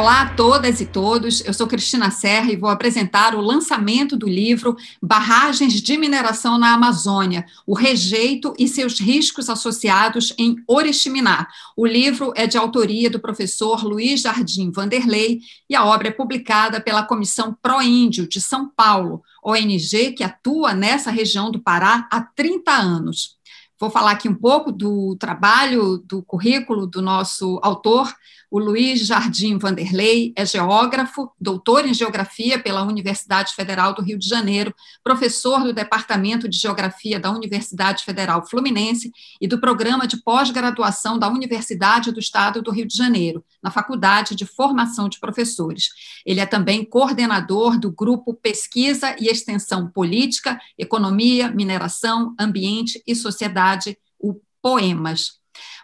Olá a todas e todos, eu sou Cristina Serra e vou apresentar o lançamento do livro Barragens de Mineração na Amazônia: O Rejeito e seus Riscos Associados em Oriximiná. O livro é de autoria do professor Luiz Jardim Vanderlei e a obra é publicada pela Comissão Pro índio de São Paulo, ONG que atua nessa região do Pará há 30 anos. Vou falar aqui um pouco do trabalho, do currículo do nosso autor. O Luiz Jardim Vanderlei é geógrafo, doutor em geografia pela Universidade Federal do Rio de Janeiro, professor do Departamento de Geografia da Universidade Federal Fluminense e do Programa de Pós-Graduação da Universidade do Estado do Rio de Janeiro, na Faculdade de Formação de Professores. Ele é também coordenador do grupo Pesquisa e Extensão Política, Economia, Mineração, Ambiente e Sociedade, o Poemas.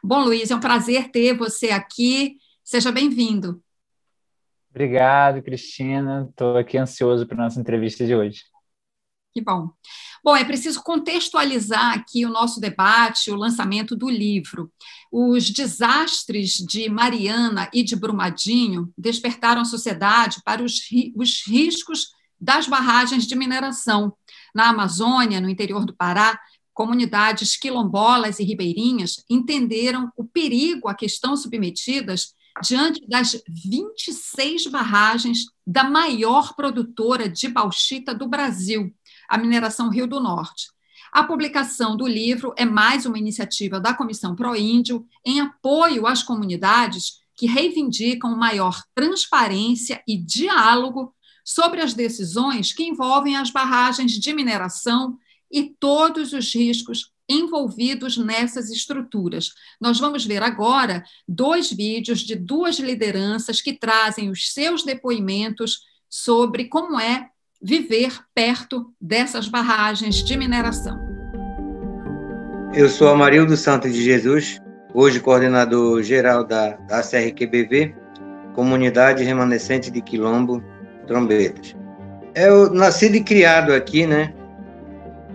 Bom, Luiz, é um prazer ter você aqui. Seja bem-vindo. Obrigado, Cristina. Estou aqui ansioso para a nossa entrevista de hoje. Que bom. Bom, é preciso contextualizar aqui o nosso debate, o lançamento do livro. Os desastres de Mariana e de Brumadinho despertaram a sociedade para os, os riscos das barragens de mineração. Na Amazônia, no interior do Pará, comunidades quilombolas e ribeirinhas entenderam o perigo a que estão submetidas diante das 26 barragens da maior produtora de bauxita do Brasil, a Mineração Rio do Norte. A publicação do livro é mais uma iniciativa da Comissão Proíndio em apoio às comunidades que reivindicam maior transparência e diálogo sobre as decisões que envolvem as barragens de mineração e todos os riscos envolvidos nessas estruturas. Nós vamos ver agora dois vídeos de duas lideranças que trazem os seus depoimentos sobre como é viver perto dessas barragens de mineração. Eu sou Amarildo Santos de Jesus, hoje coordenador geral da, da CRQBV, Comunidade Remanescente de Quilombo Trombetas. Eu nasci e criado aqui, né?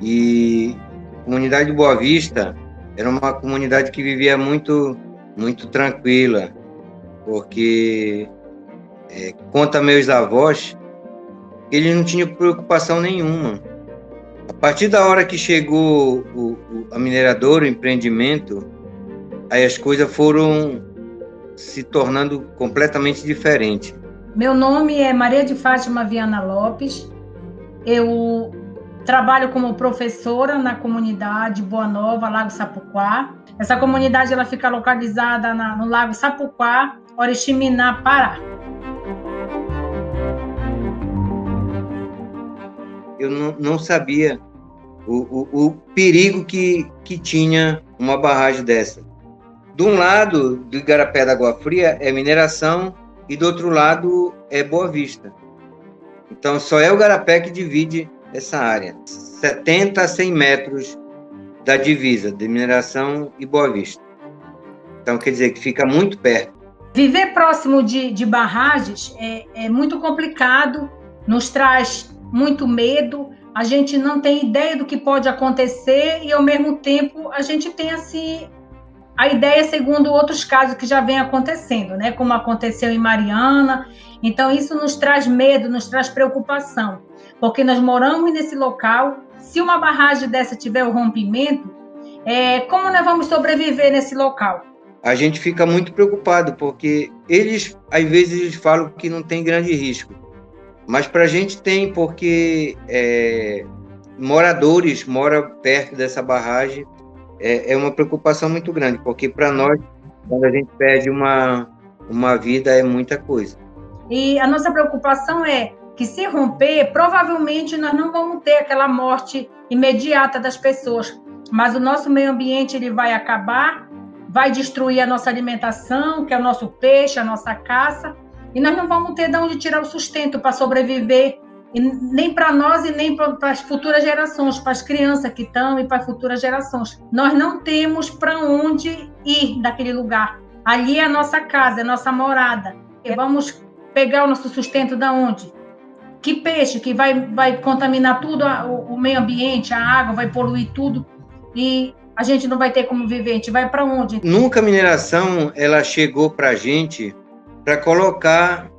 E a comunidade de Boa Vista era uma comunidade que vivia muito, muito tranquila, porque é, conta meus avós, eles não tinham preocupação nenhuma. A partir da hora que chegou o, o, a mineradora, o empreendimento, aí as coisas foram se tornando completamente diferentes. Meu nome é Maria de Fátima Viana Lopes. Eu Trabalho como professora na comunidade Boa Nova, Lago Sapuquá. Essa comunidade ela fica localizada na, no Lago Sapuquá, Oriximiná, Pará. Eu não, não sabia o, o, o, perigo que, que tinha uma barragem dessa. De um lado do Igarapé da Água Fria é mineração e do outro lado é Boa Vista. Então só é o Igarapé que divide essa área, 70 a 100 metros da divisa de mineração e Boa Vista. Então, quer dizer que fica muito perto. Viver próximo de, de barragens é, é muito complicado, nos traz muito medo, a gente não tem ideia do que pode acontecer e, ao mesmo tempo, a gente tem assim a ideia segundo outros casos que já vem acontecendo, né? Como aconteceu em Mariana. Então, isso nos traz medo, nos traz preocupação porque nós moramos nesse local. Se uma barragem dessa tiver o um rompimento, é, como nós vamos sobreviver nesse local? A gente fica muito preocupado, porque eles, às vezes, eles falam que não tem grande risco. Mas para a gente tem, porque é, moradores moram perto dessa barragem, é, é uma preocupação muito grande, porque para nós, quando a gente perde uma, uma vida, é muita coisa. E a nossa preocupação é que se romper, provavelmente nós não vamos ter aquela morte imediata das pessoas, mas o nosso meio ambiente ele vai acabar, vai destruir a nossa alimentação, que é o nosso peixe, a nossa caça, e nós não vamos ter de onde tirar o sustento para sobreviver, nem para nós e nem para as futuras gerações, para as crianças que estão e para as futuras gerações. Nós não temos para onde ir daquele lugar. Ali é a nossa casa, é a nossa morada. E vamos pegar o nosso sustento da onde? que peixe que vai, vai contaminar tudo a, o, o, meio ambiente, a água, vai poluir tudo e a gente não vai ter como viver, a gente vai para onde? Nunca a mineração ela chegou para a gente para colocar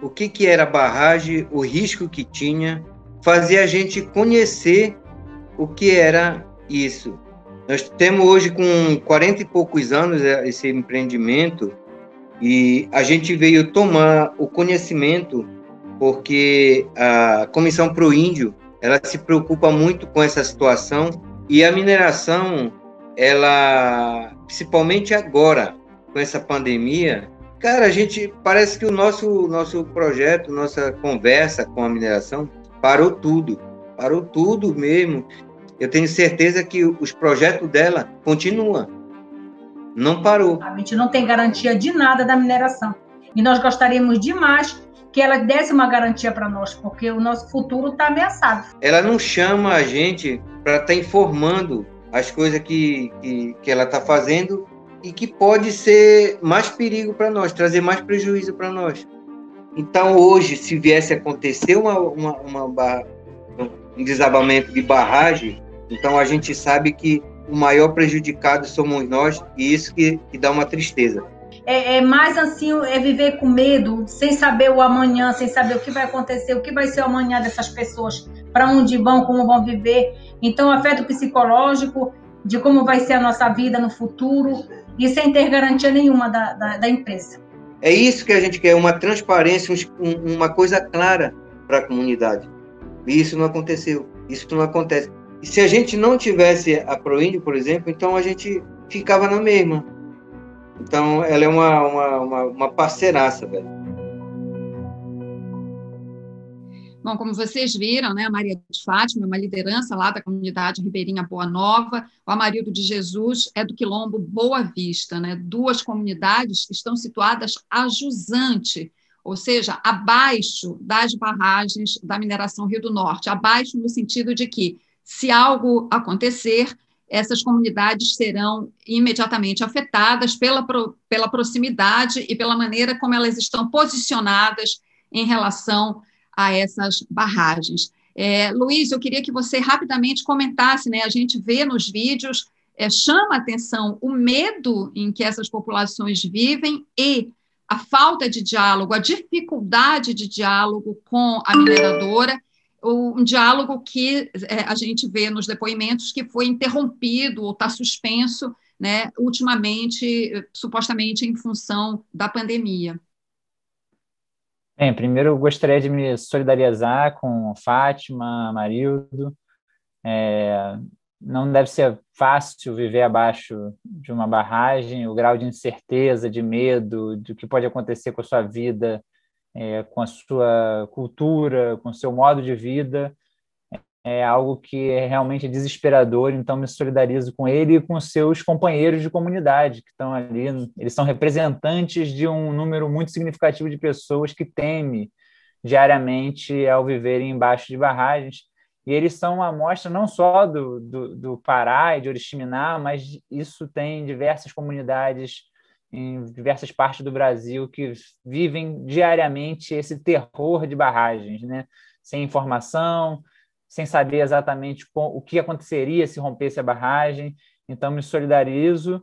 o que, que era a barragem, o risco que tinha, fazer a gente conhecer o que era isso. Nós temos hoje com 40 e poucos anos é, esse empreendimento e a gente veio tomar o conhecimento porque a Comissão para o Índio ela se preocupa muito com essa situação e a mineração, ela, principalmente agora, com essa pandemia, cara, a gente parece que o nosso, nosso projeto, nossa conversa com a mineração parou tudo, parou tudo mesmo. Eu tenho certeza que os projetos dela continuam, não parou. A gente não tem garantia de nada da mineração. E nós gostaríamos demais que ela desse uma garantia para nós, porque o nosso futuro está ameaçado. Ela não chama a gente para estar tá informando as coisas que, que, que ela está fazendo e que pode ser mais perigo para nós, trazer mais prejuízo para nós. Então, hoje, se viesse a acontecer uma, uma, uma barra, um desabamento de barragem, então a gente sabe que o maior prejudicado somos nós e isso que, que dá uma tristeza é, é, mais assim, é viver com medo, sem saber o amanhã, sem saber o que vai acontecer, o que vai ser o amanhã dessas pessoas, para onde vão, como vão viver. Então, afeto psicológico, de como vai ser a nossa vida no futuro, e sem ter garantia nenhuma da, da, da empresa. É isso que a gente quer, uma transparência, um, uma coisa clara para a comunidade. E isso não aconteceu, isso não acontece. E se a gente não tivesse a Proíndio, por exemplo, então a gente ficava na mesma então, ela é uma, uma, uma, uma parceiraça, velho. Bom, como vocês viram, né, a Maria de Fátima é uma liderança lá da comunidade ribeirinha Boa Nova, o Amarildo de Jesus é do quilombo Boa Vista, né? Duas comunidades que estão situadas a jusante, ou seja, abaixo das barragens da mineração Rio do Norte, abaixo no sentido de que se algo acontecer, essas comunidades serão imediatamente afetadas pela, pela proximidade e pela maneira como elas estão posicionadas em relação a essas barragens. É, Luiz, eu queria que você rapidamente comentasse, né? A gente vê nos vídeos, é, chama atenção o medo em que essas populações vivem e a falta de diálogo, a dificuldade de diálogo com a mineradora um diálogo que é, a gente vê nos depoimentos que foi interrompido ou está suspenso, né, ultimamente, supostamente em função da pandemia. Bem, primeiro eu gostaria de me solidarizar com Fátima, Marildo. É, não deve ser fácil viver abaixo de uma barragem, o grau de incerteza, de medo, do que pode acontecer com a sua vida é, com a sua cultura, com o seu modo de vida, é algo que é realmente desesperador, então me solidarizo com ele e com seus companheiros de comunidade que estão ali, eles são representantes de um número muito significativo de pessoas que teme diariamente ao viverem embaixo de barragens, e eles são uma amostra não só do, do, do Pará e de Oriximiná, mas isso tem diversas comunidades em diversas partes do Brasil que vivem diariamente esse terror de barragens, né? sem informação, sem saber exatamente o que aconteceria se rompesse a barragem. Então, me solidarizo.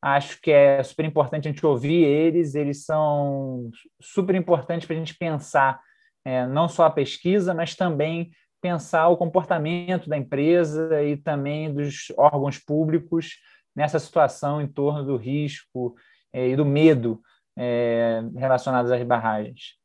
Acho que é super importante a gente ouvir eles, eles são super importantes para a gente pensar é, não só a pesquisa, mas também pensar o comportamento da empresa e também dos órgãos públicos nessa situação em torno do risco e do medo eh, relacionados às barragens.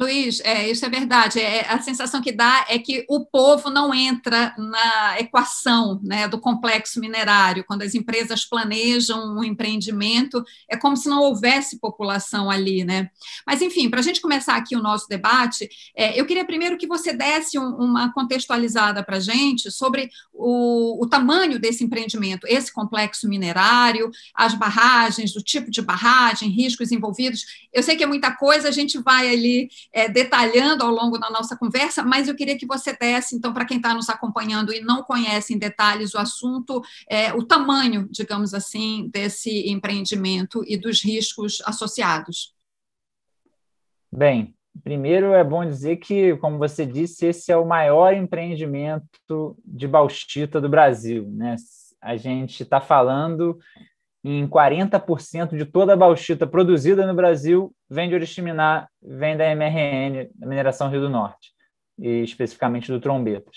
Luiz, é, isso é verdade. É, a sensação que dá é que o povo não entra na equação né, do complexo minerário. Quando as empresas planejam um empreendimento, é como se não houvesse população ali. Né? Mas, enfim, para a gente começar aqui o nosso debate, é, eu queria primeiro que você desse um, uma contextualizada para a gente sobre o, o tamanho desse empreendimento, esse complexo minerário, as barragens, o tipo de barragem, riscos envolvidos. Eu sei que é muita coisa, a gente vai ali é, detalhando ao longo da nossa conversa, mas eu queria que você desse, então, para quem está nos acompanhando e não conhece em detalhes o assunto, é, o tamanho, digamos assim, desse empreendimento e dos riscos associados. Bem, primeiro é bom dizer que, como você disse, esse é o maior empreendimento de bauxita do Brasil. Né? A gente está falando em 40% de toda a bauxita produzida no Brasil vem de Oriximiná, vem da MRN, da Mineração Rio do Norte, e especificamente do Trombetas.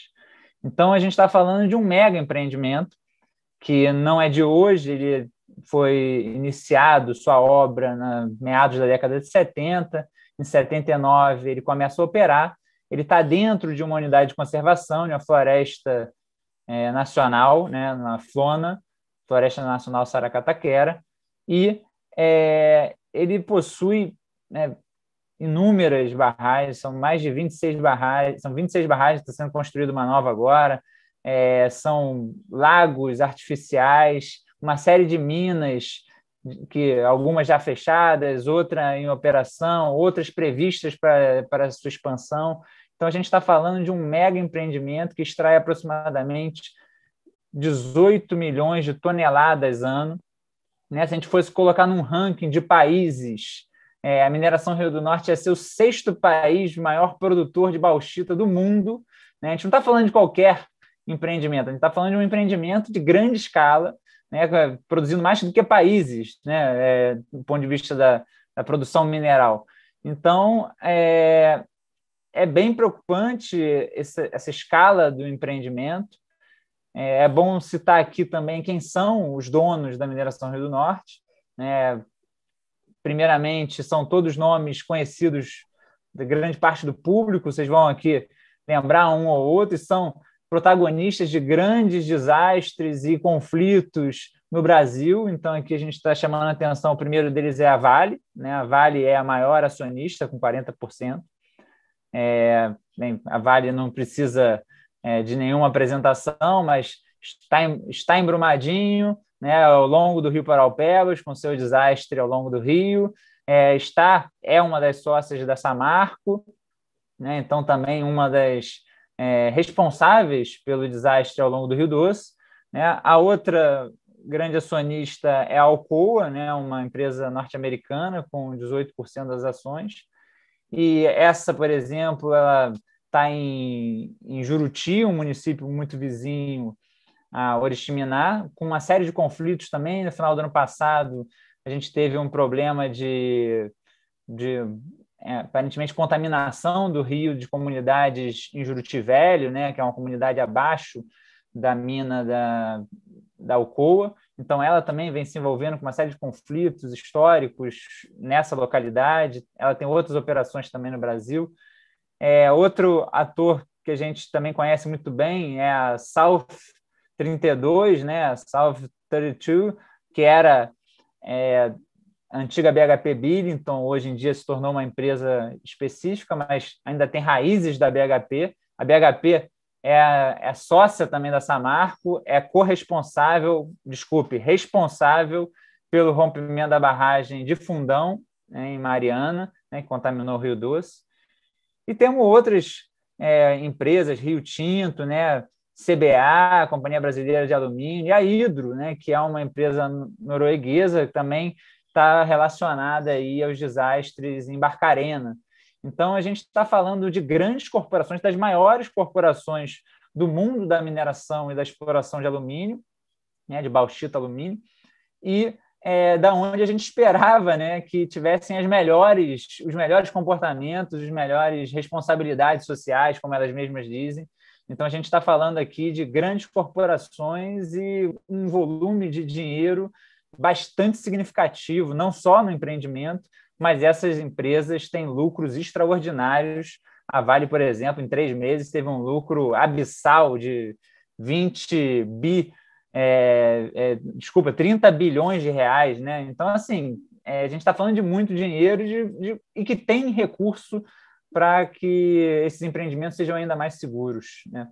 Então, a gente está falando de um mega empreendimento, que não é de hoje, ele foi iniciado sua obra na meados da década de 70, em 79 ele começa a operar, ele está dentro de uma unidade de conservação, de uma floresta é, nacional, né, na Flona, Floresta Nacional Saracataquera, e é, ele possui né, inúmeras barragens, são mais de 26 barragens, são 26 barragens, está sendo construída uma nova agora, é, são lagos artificiais, uma série de minas, que algumas já fechadas, outra em operação, outras previstas para sua expansão. Então, a gente está falando de um mega empreendimento que extrai aproximadamente 18 milhões de toneladas ano. Né? Se a gente fosse colocar num ranking de países, é, a mineração Rio do Norte ia ser o sexto país maior produtor de bauxita do mundo. Né? A gente não está falando de qualquer empreendimento, a gente está falando de um empreendimento de grande escala, né? É, produzindo mais do que países, né? é, do ponto de vista da, da produção mineral. Então, é, é bem preocupante essa, essa escala do empreendimento. É bom citar aqui também quem são os donos da mineração Rio do Norte. É, primeiramente, são todos nomes conhecidos da grande parte do público, vocês vão aqui lembrar um ou outro, e são protagonistas de grandes desastres e conflitos no Brasil. Então, aqui a gente está chamando a atenção. O primeiro deles é a Vale. Né? A Vale é a maior acionista, com 40%. É, a Vale não precisa é, de nenhuma apresentação, mas está em, está né, ao longo do Rio Paraupebas, com seu desastre ao longo do Rio, é, está, é uma das sócias da Samarco, né, então também uma das é, responsáveis pelo desastre ao longo do Rio Doce. Né, a outra grande acionista é a Alcoa, né, uma empresa norte-americana com 18% das ações, e essa, por exemplo, ela está em, em Juruti, um município muito vizinho a Oriximiná, com uma série de conflitos também. No final do ano passado, a gente teve um problema de, de é, aparentemente, contaminação do rio de comunidades em Juruti Velho, né, que é uma comunidade abaixo da mina da, da Alcoa. Então, ela também vem se envolvendo com uma série de conflitos históricos nessa localidade. Ela tem outras operações também no Brasil. É, outro ator que a gente também conhece muito bem é a South 32, né? A South 32, que era é, antiga BHP Billington, hoje em dia se tornou uma empresa específica, mas ainda tem raízes da BHP. A BHP é, é sócia também da Samarco, é corresponsável, desculpe, responsável pelo rompimento da barragem de Fundão, né, em Mariana, né, que contaminou o Rio Doce. E temos outras é, empresas, Rio Tinto, né, CBA, Companhia Brasileira de Alumínio, e a Hidro, né, que é uma empresa norueguesa que também está relacionada aí aos desastres em Barcarena. Então, a gente está falando de grandes corporações, das maiores corporações do mundo da mineração e da exploração de alumínio, né, de bauxita alumínio, e é, da onde a gente esperava né, que tivessem as melhores, os melhores comportamentos, as melhores responsabilidades sociais, como elas mesmas dizem. Então, a gente está falando aqui de grandes corporações e um volume de dinheiro bastante significativo, não só no empreendimento, mas essas empresas têm lucros extraordinários. A Vale, por exemplo, em três meses teve um lucro abissal de 20 bi é, é, desculpa, 30 bilhões de reais, né? Então, assim, é, a gente está falando de muito dinheiro de, de, e que tem recurso para que esses empreendimentos sejam ainda mais seguros, né?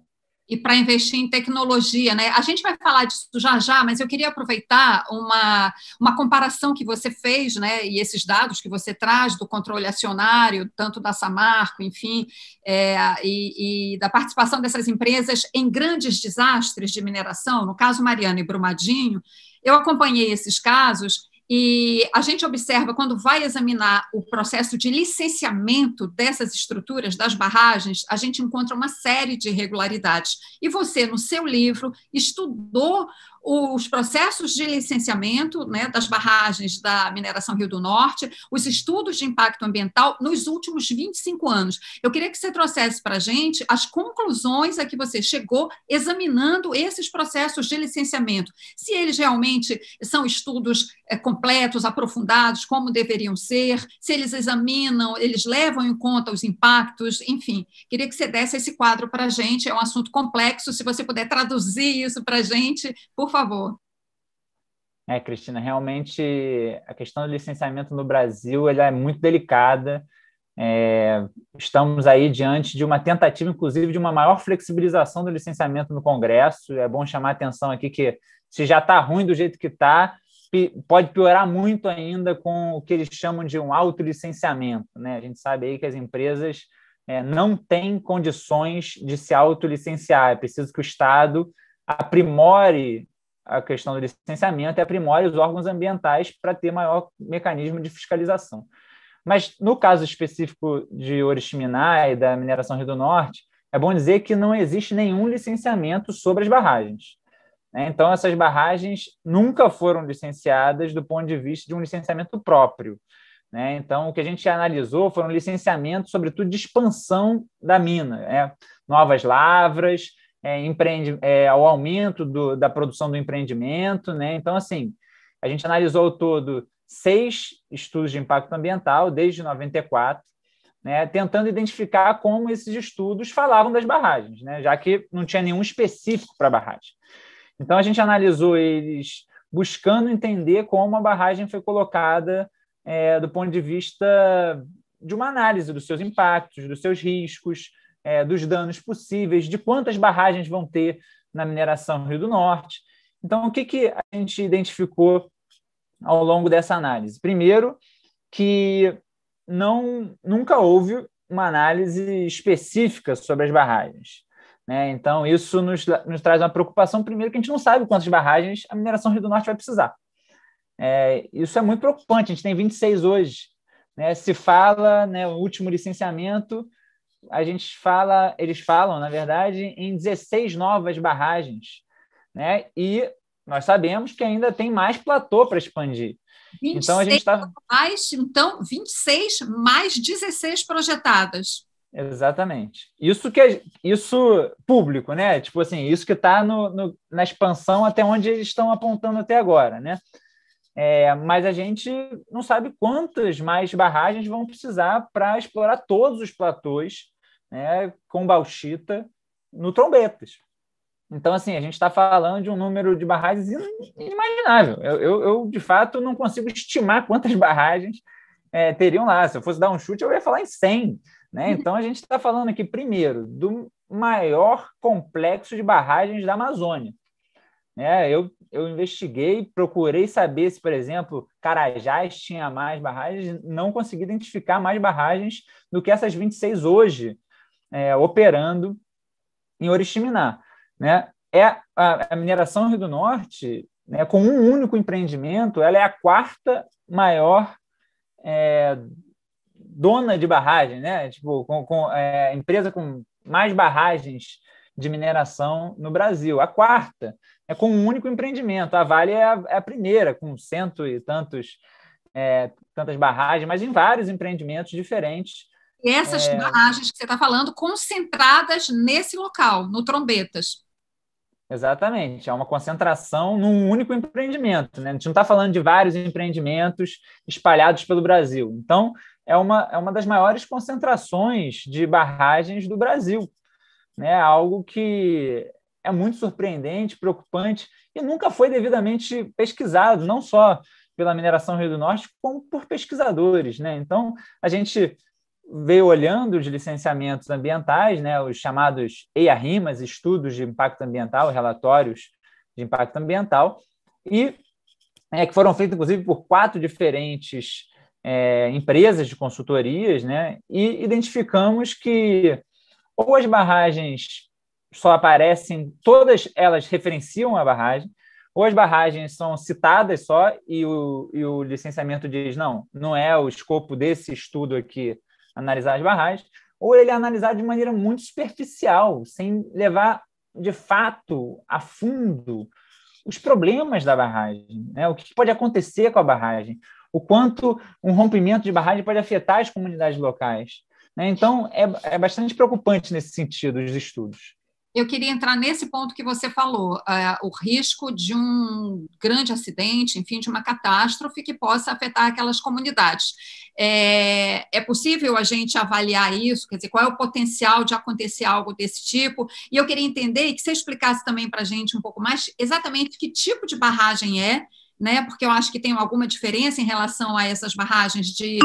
e para investir em tecnologia, né? A gente vai falar disso já já, mas eu queria aproveitar uma, uma comparação que você fez, né? E esses dados que você traz do controle acionário, tanto da Samarco, enfim, é, e, e, da participação dessas empresas em grandes desastres de mineração, no caso Mariana e Brumadinho, eu acompanhei esses casos e a gente observa, quando vai examinar o processo de licenciamento dessas estruturas, das barragens, a gente encontra uma série de irregularidades. E você, no seu livro, estudou os processos de licenciamento né, das barragens da mineração Rio do Norte, os estudos de impacto ambiental nos últimos 25 anos. Eu queria que você trouxesse para a gente as conclusões a que você chegou examinando esses processos de licenciamento. Se eles realmente são estudos eh, completos, aprofundados, como deveriam ser, se eles examinam, eles levam em conta os impactos, enfim. Queria que você desse esse quadro para a gente. É um assunto complexo. Se você puder traduzir isso para a gente, por favor. É, Cristina, realmente a questão do licenciamento no Brasil ela é muito delicada. É, estamos aí diante de uma tentativa, inclusive, de uma maior flexibilização do licenciamento no Congresso. É bom chamar a atenção aqui que, se já está ruim do jeito que está, pode piorar muito ainda com o que eles chamam de um autolicenciamento. Né? A gente sabe aí que as empresas é, não têm condições de se autolicenciar. É preciso que o Estado aprimore a questão do licenciamento e é aprimore os órgãos ambientais para ter maior mecanismo de fiscalização. Mas no caso específico de Oriximiná e da mineração Rio do Norte, é bom dizer que não existe nenhum licenciamento sobre as barragens. Né? Então, essas barragens nunca foram licenciadas do ponto de vista de um licenciamento próprio. Né? Então, o que a gente analisou foram licenciamentos, sobretudo, de expansão da mina, né? novas lavras, é, empreende, é, ao aumento do, da produção do empreendimento. Né? Então, assim, a gente analisou todo seis estudos de impacto ambiental desde 94, né, tentando identificar como esses estudos falavam das barragens, né, já que não tinha nenhum específico para barragem. Então a gente analisou eles buscando entender como a barragem foi colocada é, do ponto de vista de uma análise dos seus impactos, dos seus riscos, é, dos danos possíveis, de quantas barragens vão ter na mineração Rio do Norte. Então, o que, que a gente identificou ao longo dessa análise? Primeiro, que não, nunca houve uma análise específica sobre as barragens. Né? Então, isso nos, nos traz uma preocupação, primeiro, que a gente não sabe quantas barragens a mineração Rio do Norte vai precisar. É, isso é muito preocupante, a gente tem 26 hoje. Né? Se fala, né, o último licenciamento a gente fala, eles falam, na verdade, em 16 novas barragens, né? E nós sabemos que ainda tem mais platô para expandir. Então a gente está mais, então 26 mais 16 projetadas. Exatamente. Isso que é, isso público, né? Tipo assim, isso que está no, no, na expansão até onde eles estão apontando até agora, né? É, mas a gente não sabe quantas mais barragens vão precisar para explorar todos os platôs né, com bauxita no Trombetas. Então, assim, a gente está falando de um número de barragens inimaginável. Eu, eu, eu, de fato, não consigo estimar quantas barragens é, teriam lá. Se eu fosse dar um chute, eu ia falar em 100. Né? Uhum. Então, a gente está falando aqui, primeiro, do maior complexo de barragens da Amazônia. Né? Eu, eu investiguei, procurei saber se, por exemplo, Carajás tinha mais barragens, não consegui identificar mais barragens do que essas 26 hoje é, operando em Oriximiná. Né? É a, a mineração Rio do Norte, né, com um único empreendimento, ela é a quarta maior é, dona de barragem, né? Tipo, com, com é, empresa com mais barragens de mineração no Brasil, a quarta é com um único empreendimento. A Vale é a, é a primeira, com cento e tantos, é, tantas barragens, mas em vários empreendimentos diferentes. E essas é... barragens que você está falando, concentradas nesse local, no Trombetas. Exatamente, é uma concentração num único empreendimento. Né? A gente não está falando de vários empreendimentos espalhados pelo Brasil. Então, é uma, é uma das maiores concentrações de barragens do Brasil. Né? Algo que é muito surpreendente, preocupante e nunca foi devidamente pesquisado, não só pela mineração Rio do Norte, como por pesquisadores. Né? Então, a gente veio olhando os licenciamentos ambientais, né, os chamados EIA-RIMAS, estudos de impacto ambiental, relatórios de impacto ambiental, e é, que foram feitos, inclusive, por quatro diferentes é, empresas de consultorias, né, e identificamos que ou as barragens só aparecem, todas elas referenciam a barragem, ou as barragens são citadas só e o, e o licenciamento diz, não, não é o escopo desse estudo aqui analisar as barragens, ou ele é analisado de maneira muito superficial, sem levar de fato a fundo os problemas da barragem, né? o que pode acontecer com a barragem, o quanto um rompimento de barragem pode afetar as comunidades locais. Né? Então, é, é bastante preocupante nesse sentido os estudos. Eu queria entrar nesse ponto que você falou, uh, o risco de um grande acidente, enfim, de uma catástrofe que possa afetar aquelas comunidades. É, é, possível a gente avaliar isso? Quer dizer, qual é o potencial de acontecer algo desse tipo? E eu queria entender e que você explicasse também para a gente um pouco mais exatamente que tipo de barragem é né? Porque eu acho que tem alguma diferença em relação a essas barragens de,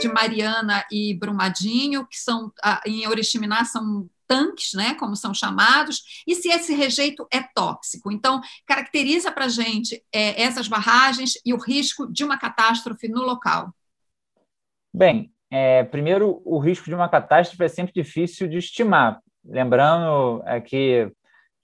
de Mariana e Brumadinho, que são em Oriximiná são tanques, né, como são chamados, e se esse rejeito é tóxico. Então, caracteriza para a gente é, essas barragens e o risco de uma catástrofe no local. Bem, é, primeiro, o risco de uma catástrofe é sempre difícil de estimar. Lembrando aqui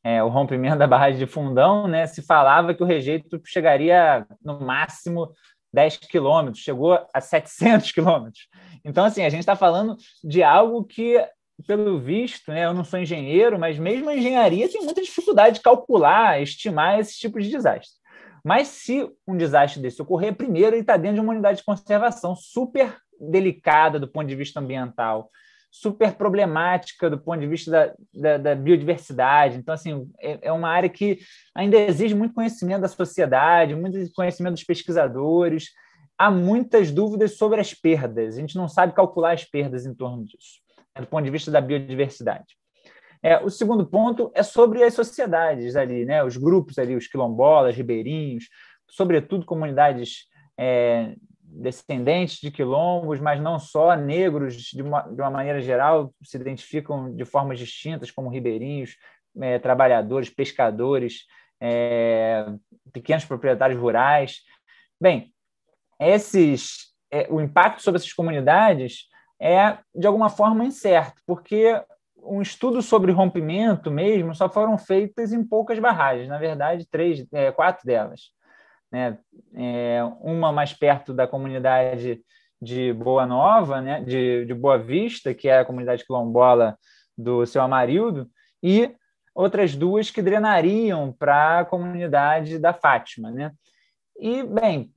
é, é, o rompimento da barragem de Fundão, né, se falava que o rejeito chegaria no máximo 10 quilômetros, chegou a 700 quilômetros. Então, assim, a gente está falando de algo que pelo visto, né, eu não sou engenheiro, mas mesmo a engenharia tem muita dificuldade de calcular, estimar esse tipo de desastre. Mas se um desastre desse ocorrer, primeiro ele está dentro de uma unidade de conservação super delicada do ponto de vista ambiental, super problemática do ponto de vista da, da, da biodiversidade. Então, assim, é, é, uma área que ainda exige muito conhecimento da sociedade, muito conhecimento dos pesquisadores. Há muitas dúvidas sobre as perdas. A gente não sabe calcular as perdas em torno disso do ponto de vista da biodiversidade. É, o segundo ponto é sobre as sociedades ali, né? os grupos ali, os quilombolas, ribeirinhos, sobretudo comunidades é, descendentes de quilombos, mas não só, negros de uma, de uma, maneira geral se identificam de formas distintas, como ribeirinhos, é, trabalhadores, pescadores, é, pequenos proprietários rurais. Bem, esses, é, o impacto sobre essas comunidades é, de alguma forma, incerto, porque um estudo sobre rompimento mesmo só foram feitas em poucas barragens, na verdade, três, é, quatro delas. Né? É, uma mais perto da comunidade de Boa Nova, né? de, de Boa Vista, que é a comunidade quilombola do seu Amarildo, e outras duas que drenariam para a comunidade da Fátima. Né? E, bem,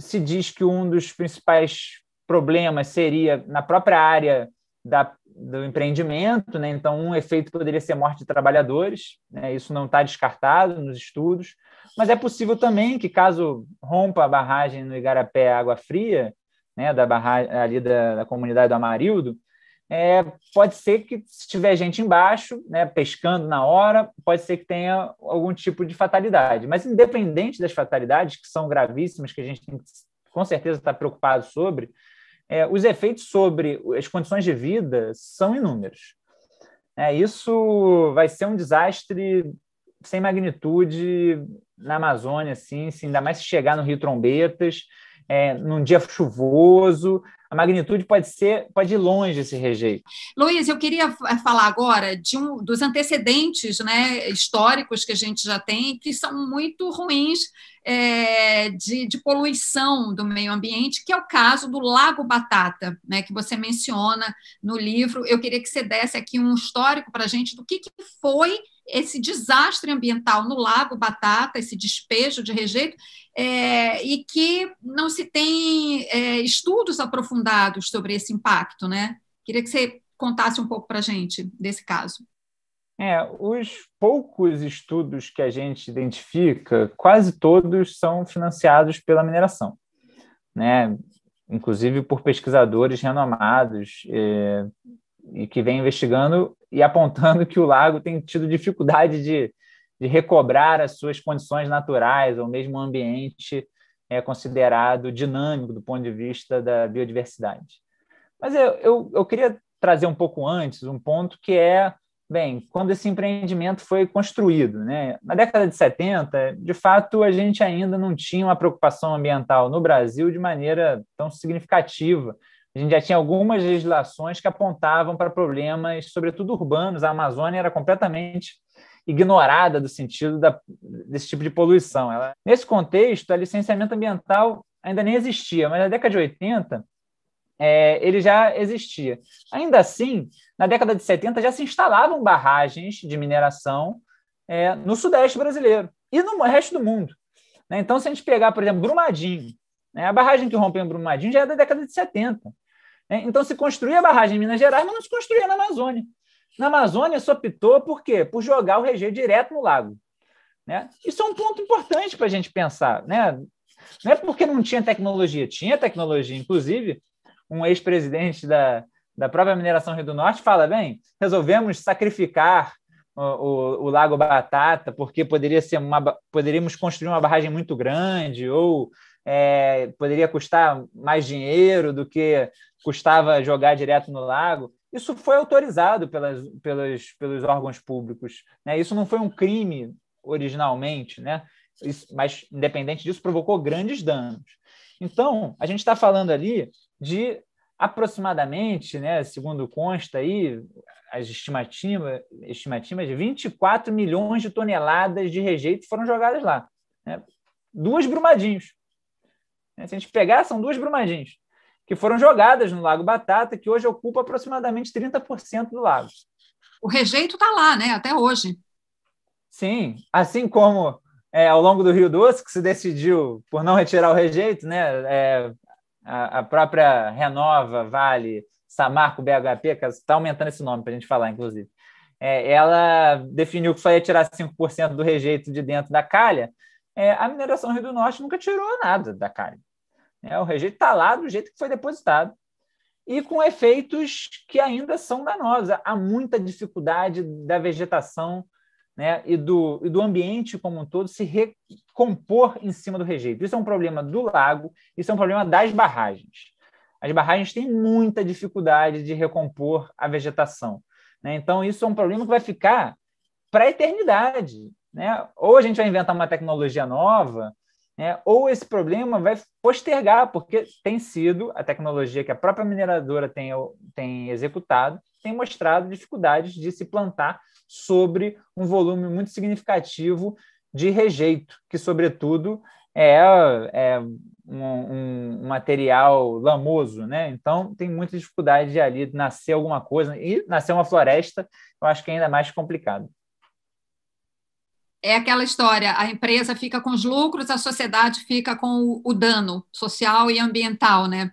se diz que um dos principais problemas seria na própria área da, do empreendimento, né? então um efeito poderia ser morte de trabalhadores, né? isso não está descartado nos estudos, mas é possível também que caso rompa a barragem no Igarapé Água Fria, né? da barragem ali da, da comunidade do Amarildo, é, pode ser que se tiver gente embaixo, né, pescando na hora, pode ser que tenha algum tipo de fatalidade. Mas independente das fatalidades, que são gravíssimas, que a gente tem, com certeza está preocupado sobre, é, os efeitos sobre as condições de vida são inúmeros. É, isso vai ser um desastre sem magnitude na Amazônia, assim, assim, ainda mais se chegar no Rio Trombetas é, num dia chuvoso. A magnitude pode ser, pode ir longe esse rejeito. Luiz, eu queria é, falar agora de um dos antecedentes né, históricos que a gente já tem, que são muito ruins é, de, de, poluição do meio ambiente, que é o caso do Lago Batata, né, que você menciona no livro. Eu queria que você desse aqui um histórico para a gente do que, que foi esse desastre ambiental no Lago Batata, esse despejo de rejeito, é, e que não se tem é, estudos aprofundados sobre esse impacto, né? Queria que você contasse um pouco para a gente desse caso. É, os poucos estudos que a gente identifica, quase todos são financiados pela mineração, né? Inclusive por pesquisadores renomados é, e que vem investigando e apontando que o lago tem tido dificuldade de, de recobrar as suas condições naturais ou mesmo o ambiente é considerado dinâmico do ponto de vista da biodiversidade. Mas eu, eu, eu queria trazer um pouco antes um ponto que é, bem, quando esse empreendimento foi construído. Né? Na década de 70, de fato, a gente ainda não tinha uma preocupação ambiental no Brasil de maneira tão significativa a gente já tinha algumas legislações que apontavam para problemas, sobretudo urbanos. A Amazônia era completamente ignorada do sentido da, desse tipo de poluição. Ela, nesse contexto, o licenciamento ambiental ainda nem existia, mas na década de 80 é, ele já existia. Ainda assim, na década de 70 já se instalavam barragens de mineração é, no Sudeste brasileiro e no resto do mundo. Né? Então, se a gente pegar, por exemplo, Brumadinho, né? a barragem que rompeu em Brumadinho já é da década de 70. Né? Então, se construía a barragem em Minas Gerais, mas não se construía na Amazônia. Na Amazônia, se optou por quê? Por jogar o rejeito direto no lago. Né? Isso é um ponto importante para a gente pensar. Né? Não é porque não tinha tecnologia, tinha tecnologia. Inclusive, um ex-presidente da, da própria Mineração Rio do Norte fala: bem, resolvemos sacrificar o, o, o, Lago Batata, porque poderia ser uma, poderíamos construir uma barragem muito grande, ou é, poderia custar mais dinheiro do que custava jogar direto no lago. Isso foi autorizado pelas, pelas, pelos órgãos públicos. Né? Isso não foi um crime originalmente, né? Isso, mas, independente disso, provocou grandes danos. Então, a gente está falando ali de aproximadamente, né, segundo consta aí, as estimativas, estimativas de 24 milhões de toneladas de rejeito foram jogadas lá. Né? Duas Brumadinhos. Se a gente pegar, são duas Brumadinhos que foram jogadas no Lago Batata, que hoje ocupa aproximadamente 30% do lago. O rejeito está lá, né? Até hoje. Sim, assim como é, ao longo do Rio Doce, que se decidiu por não retirar o rejeito, né? É, a, a, própria Renova, Vale, Samarco, BHP, que está aumentando esse nome para a gente falar, inclusive. É, ela definiu que só ia tirar 5% do rejeito de dentro da calha. É, a mineração Rio do Norte nunca tirou nada da calha. Né? O rejeito está lá do jeito que foi depositado. E com efeitos que ainda são danosos. Há muita dificuldade da vegetação né, e, do, e do ambiente como um todo se recompor em cima do rejeito. Isso é um problema do lago, isso é um problema das barragens. As barragens têm muita dificuldade de recompor a vegetação. Né? Então, isso é um problema que vai ficar para a eternidade. Né? Ou a gente vai inventar uma tecnologia nova, né? ou esse problema vai postergar, porque tem sido a tecnologia que a própria mineradora tem, tem executado, tem mostrado dificuldades de se plantar sobre um volume muito significativo de rejeito, que, sobretudo, é, é um, um, material lamoso, né? Então tem muita dificuldade de ali nascer alguma coisa e nascer uma floresta, eu acho que é ainda mais complicado é aquela história: a empresa fica com os lucros, a sociedade fica com o, dano social e ambiental, né?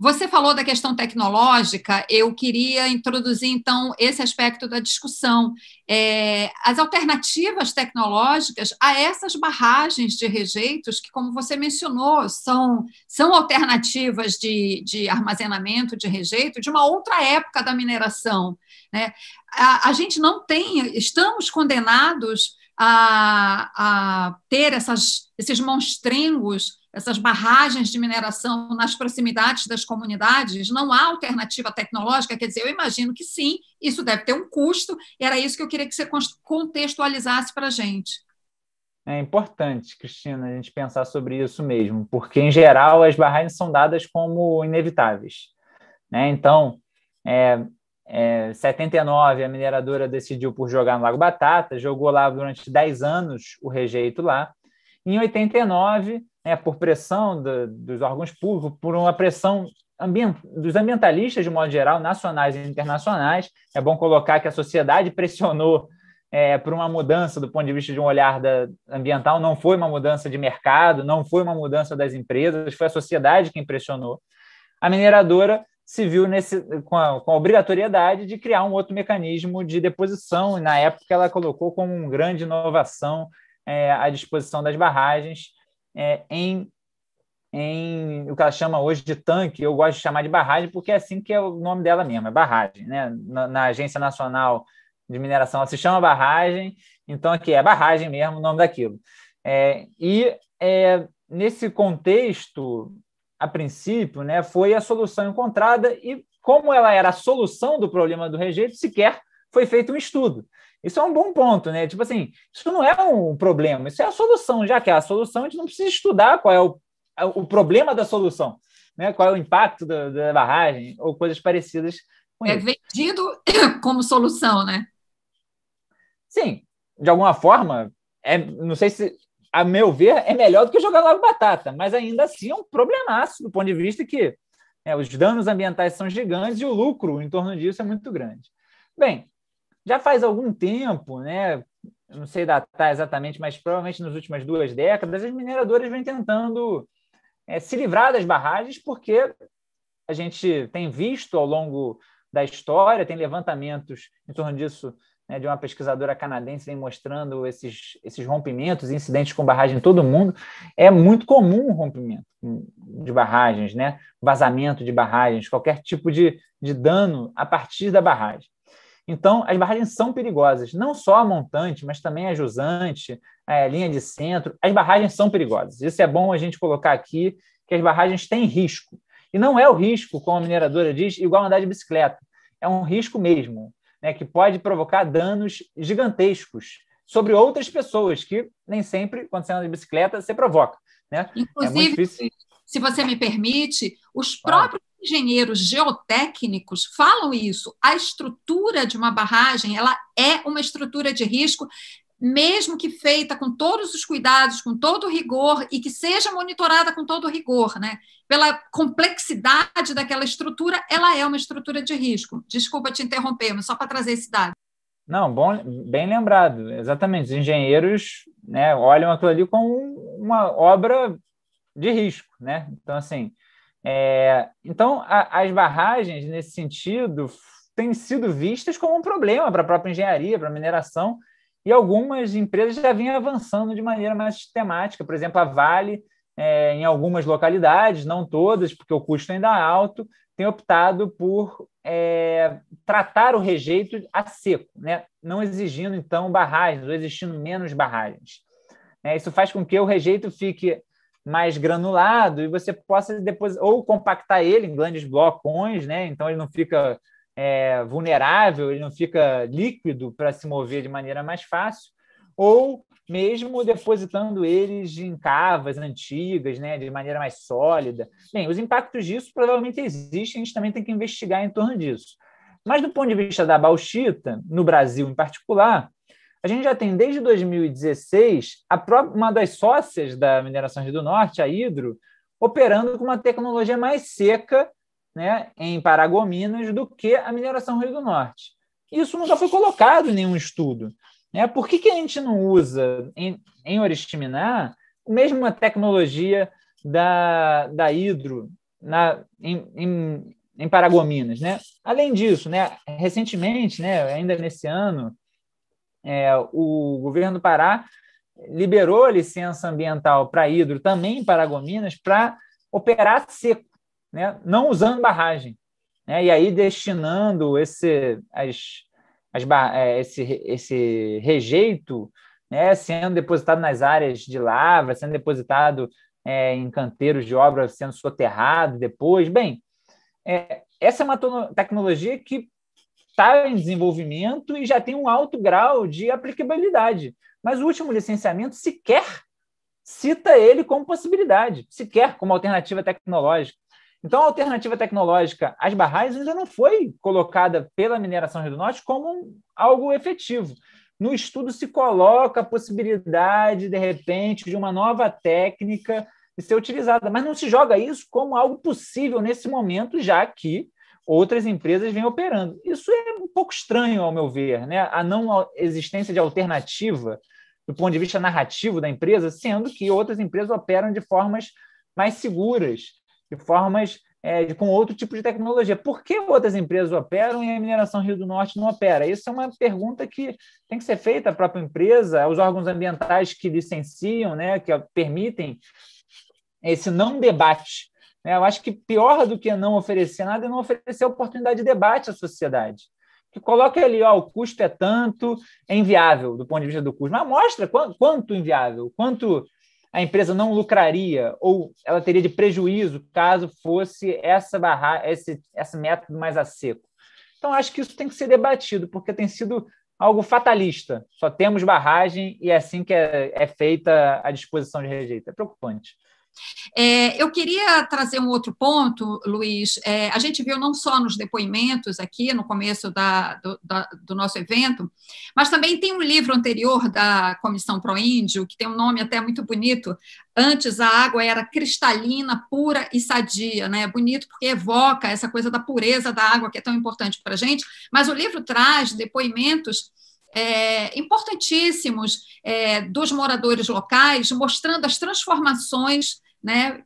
Você falou da questão tecnológica, eu queria introduzir então esse aspecto da discussão. É, as alternativas tecnológicas a essas barragens de rejeitos, que, como você mencionou, são, são alternativas de, de armazenamento de rejeito de uma outra época da mineração. Né? A, a gente não tem, estamos condenados a, a ter essas, esses monstrengos, essas barragens de mineração nas proximidades das comunidades, não há alternativa tecnológica? Quer dizer, eu imagino que sim, isso deve ter um custo, e era isso que eu queria que você contextualizasse para a gente. É importante, Cristina, a gente pensar sobre isso mesmo, porque, em geral, as barragens são dadas como inevitáveis. Né? Então, é, é, 79, a mineradora decidiu por jogar no Lago Batata, jogou lá durante 10 anos o rejeito lá. Em 89, né, por pressão do, dos órgãos públicos, por uma pressão ambient, dos ambientalistas, de modo geral, nacionais e internacionais, é bom colocar que a sociedade pressionou é, por uma mudança do ponto de vista de um olhar da, ambiental, não foi uma mudança de mercado, não foi uma mudança das empresas, foi a sociedade que impressionou. A mineradora se viu nesse, com a, com, a, obrigatoriedade de criar um outro mecanismo de deposição, e na época ela colocou como uma grande inovação é, a disposição das barragens é, em, em o que ela chama hoje de tanque, eu gosto de chamar de barragem porque é assim que é o nome dela mesma, é barragem. Né? Na, na Agência Nacional de Mineração ela se chama barragem, então aqui é barragem mesmo o nome daquilo. É, e é, nesse contexto, a princípio, né, foi a solução encontrada e como ela era a solução do problema do rejeito, sequer foi feito um estudo. Isso é um bom ponto, né? Tipo assim, isso não é um problema, isso é a solução. Já que é a solução, a gente não precisa estudar qual é o, é o problema da solução, né? Qual é o impacto da, da barragem ou coisas parecidas. Com é isso. vendido como solução, né? Sim, de alguma forma. É, não sei se a meu ver, é melhor do que jogar Lago Batata, mas ainda assim é um problemaço do ponto de vista que é, os danos ambientais são gigantes e o lucro em torno disso é muito grande. Bem, já faz algum tempo, né? Não sei datar exatamente, mas provavelmente nas últimas duas décadas, as mineradoras vêm tentando é, se livrar das barragens, porque a gente tem visto ao longo da história, tem levantamentos em torno disso né, de uma pesquisadora canadense vem mostrando esses, esses rompimentos, incidentes com barragem em todo mundo, é muito comum o rompimento de barragens, né, vazamento de barragens, qualquer tipo de, de dano a partir da barragem. Então, as barragens são perigosas, não só a montante, mas também a jusante, a linha de centro. As barragens são perigosas. Isso é bom a gente colocar aqui, que as barragens têm risco. E não é o risco, como a mineradora diz, igual andar de bicicleta. É um risco mesmo né, que pode provocar danos gigantescos sobre outras pessoas, que nem sempre, quando você anda de bicicleta, você provoca. Né? É Inclusive, é se você me permite, os próprios engenheiros geotécnicos falam isso. A estrutura de uma barragem ela é uma estrutura de risco mesmo que feita com todos os cuidados, com todo o rigor e que seja monitorada com todo o rigor, né? Pela complexidade daquela estrutura, ela é uma estrutura de risco. Desculpa te interromper, mas só para trazer esse dado. Não, bom, bem lembrado, exatamente. Os engenheiros né, olham aquilo ali como uma obra de risco, né? Então, assim, é... então a, as barragens, nesse sentido, têm sido vistas como um problema para a própria engenharia, para a mineração, e algumas empresas já vinham avançando de maneira mais sistemática, por exemplo, a Vale, é, em algumas localidades, não todas, porque o custo ainda é alto, tem optado por é, tratar o rejeito a seco, né? não exigindo, então, barragens, ou existindo menos barragens. É, isso faz com que o rejeito fique mais granulado e você possa depois ou compactar ele em grandes blocões, né? então ele não fica é, vulnerável, ele não fica líquido para se mover de maneira mais fácil, ou mesmo depositando eles em cavas antigas, né, de maneira mais sólida. Bem, os impactos disso provavelmente existem, a gente também tem que investigar em torno disso. Mas do ponto de vista da bauxita, no Brasil em particular, a gente já tem desde 2016 própria, uma das sócias da mineração Rio do Norte, a Hidro, operando com uma tecnologia mais seca né, em Paragominas do que a mineração Rio do Norte. Isso nunca foi colocado em nenhum estudo. Né? Por que, que a gente não usa em, em Oriximiná a mesma tecnologia da, da Hidro na, em, em, em Paragominas? Né? Além disso, né, recentemente, né, ainda nesse ano, é, o governo do Pará liberou licença ambiental para hidro também em Paragominas para operar seco né, não usando barragem. Né, e aí destinando esse, as, as, é, esse, esse rejeito né, sendo depositado nas áreas de lavra, sendo depositado é, em canteiros de obra, sendo soterrado depois. Bem, é, essa é uma tecnologia que está em desenvolvimento e já tem um alto grau de aplicabilidade. Mas o último licenciamento sequer cita ele como possibilidade, sequer como alternativa tecnológica. Então, a alternativa tecnológica às barragens ainda não foi colocada pela mineração do norte como algo efetivo. No estudo se coloca a possibilidade, de repente, de uma nova técnica de ser utilizada, mas não se joga isso como algo possível nesse momento, já que outras empresas vêm operando. Isso é um pouco estranho, ao meu ver, né? a não existência de alternativa do ponto de vista narrativo da empresa, sendo que outras empresas operam de formas mais seguras de formas é, com outro tipo de tecnologia. Por que outras empresas operam e a mineração Rio do Norte não opera? Isso é uma pergunta que tem que ser feita à própria empresa, aos órgãos ambientais que licenciam, né, que permitem esse não debate. Né? Eu acho que pior do que não oferecer nada é não oferecer oportunidade de debate à sociedade. Que coloque ali, ó, o custo é tanto, é inviável do ponto de vista do custo, mas mostra quanto, quanto inviável, quanto a empresa não lucraria ou ela teria de prejuízo caso fosse essa barra, esse, esse método mais a seco. Então, acho que isso tem que ser debatido, porque tem sido algo fatalista. Só temos barragem e é assim que é, é feita a disposição de rejeito. É preocupante. É, eu queria trazer um outro ponto, Luiz. É, a gente viu não só nos depoimentos aqui no começo da, do, da, do, nosso evento, mas também tem um livro anterior da Comissão Pro Índio, que tem um nome até muito bonito. Antes a água era cristalina, pura e sadia, né? Bonito porque evoca essa coisa da pureza da água que é tão importante para a gente, mas o livro traz depoimentos é, importantíssimos é, dos moradores locais, mostrando as transformações né,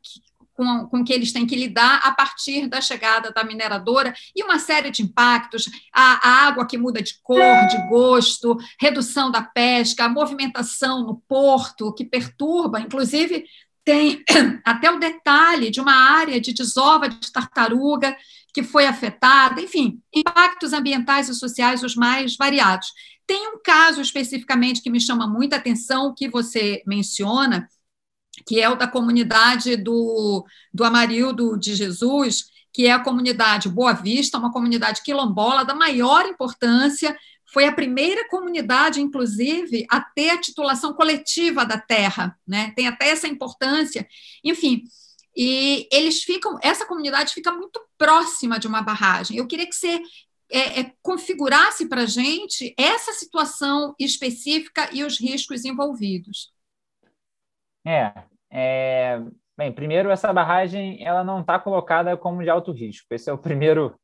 com, com que eles têm que lidar a partir da chegada da mineradora e uma série de impactos: a, a água que muda de cor, de gosto, redução da pesca, a movimentação no porto que perturba, inclusive tem até o detalhe de uma área de desova de tartaruga que foi afetada, enfim, impactos ambientais e sociais os mais variados. Tem um caso especificamente que me chama muita atenção, que você menciona, que é o da comunidade do, do Amarildo de Jesus, que é a comunidade Boa Vista, uma comunidade quilombola da maior importância. Foi a primeira comunidade, inclusive, a ter a titulação coletiva da terra, né? Tem até essa importância. Enfim, e eles ficam, essa comunidade fica muito próxima de uma barragem. Eu queria que você é, é, configurasse para a gente essa situação específica e os riscos envolvidos. É, é, bem, primeiro essa barragem ela não está colocada como de alto risco. Esse é o primeiro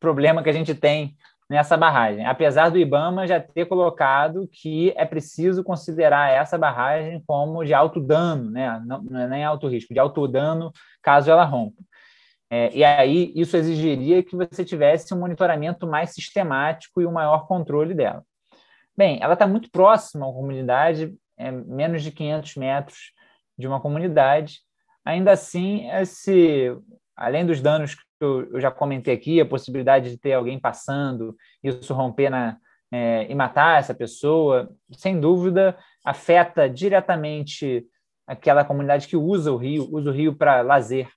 problema que a gente tem nessa barragem. Apesar do IBAMA já ter colocado que é preciso considerar essa barragem como de alto dano, né? Não, não é nem alto risco, de alto dano caso ela rompa. É, e aí isso exigiria que você tivesse um monitoramento mais sistemático e um maior controle dela. Bem, ela está muito próxima à comunidade é, menos de 500 metros de uma comunidade. Ainda assim, esse, além dos danos que eu, eu já comentei aqui, a possibilidade de ter alguém passando, e isso romper na, é, e matar essa pessoa, sem dúvida, afeta diretamente aquela comunidade que usa o rio, usa o rio para lazer,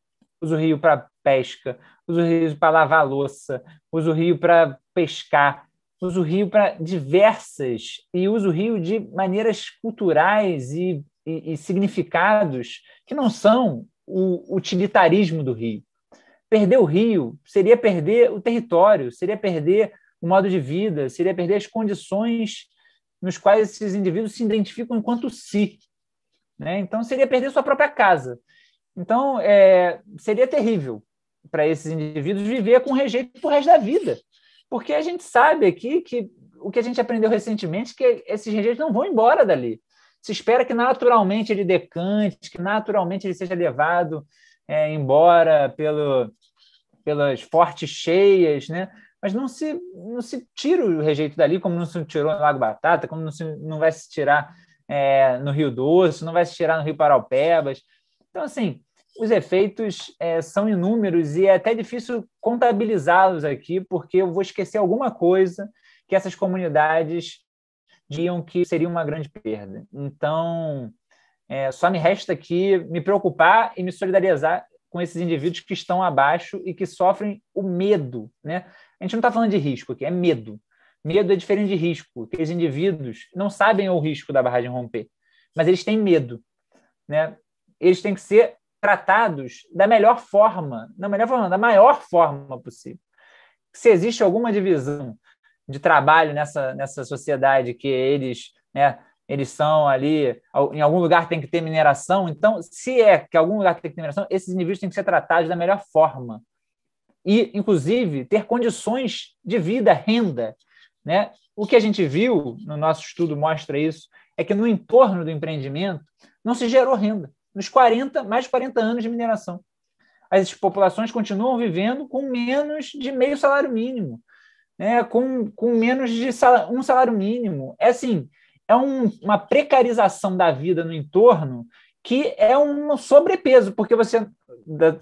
usa o rio para pesca, usa o rio para lavar louça, usa o rio para pescar uso o rio para diversas, e uso o rio de maneiras culturais e, e, e significados que não são o utilitarismo do rio. Perder o rio seria perder o território, seria perder o modo de vida, seria perder as condições nos quais esses indivíduos se identificam enquanto si. Né? Então, seria perder sua própria casa. Então, é, seria terrível para esses indivíduos viver com rejeito para resto da vida. Porque a gente sabe aqui que o que a gente aprendeu recentemente é que esses rejeitos não vão embora dali. Se espera que naturalmente ele decante, que naturalmente ele seja levado é, embora pelo, pelas fortes cheias, né? mas não se, não se tira o rejeito dali, como não se tirou no Lago Batata, como não, se, não vai se tirar é, no Rio Doce, não vai se tirar no Rio Paraupebas. Então, assim, os efeitos é, são inúmeros e é até difícil contabilizá-los aqui, porque eu vou esquecer alguma coisa que essas comunidades diziam que seria uma grande perda. Então, é, só me resta aqui me preocupar e me solidarizar com esses indivíduos que estão abaixo e que sofrem o medo. Né? A gente não está falando de risco aqui, é medo. Medo é diferente de risco. Aqueles indivíduos não sabem o risco da barragem romper, mas eles têm medo. Né? Eles têm que ser tratados da melhor forma, na melhor forma, da maior forma possível. Se existe alguma divisão de trabalho nessa, nessa sociedade que eles, né, eles são ali, em algum lugar tem que ter mineração, então, se é que algum lugar tem que ter mineração, esses indivíduos têm que ser tratados da melhor forma. E, inclusive, ter condições de vida, renda. Né? O que a gente viu, no nosso estudo mostra isso, é que no entorno do empreendimento não se gerou renda nos 40, mais de 40 anos de mineração. As populações continuam vivendo com menos de meio salário mínimo, né? com, com menos de salário, um salário mínimo. É assim, é um, uma precarização da vida no entorno que é um sobrepeso, porque você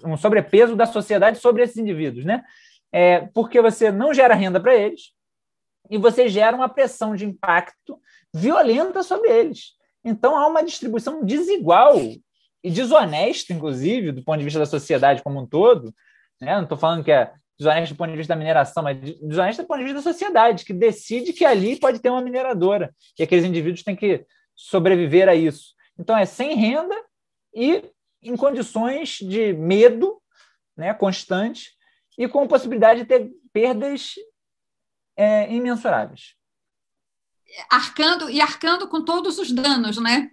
um sobrepeso da sociedade sobre esses indivíduos, né? É, porque você não gera renda para eles e você gera uma pressão de impacto violenta sobre eles. Então há uma distribuição desigual e desonesto, inclusive, do ponto de vista da sociedade como um todo. Né? Não estou falando que é desonesto do ponto de vista da mineração, mas desonesto do ponto de vista da sociedade, que decide que ali pode ter uma mineradora e aqueles indivíduos têm que sobreviver a isso. Então, é sem renda e em condições de medo né, constante e com possibilidade de ter perdas é, imensuráveis. Arcando e arcando com todos os danos, né?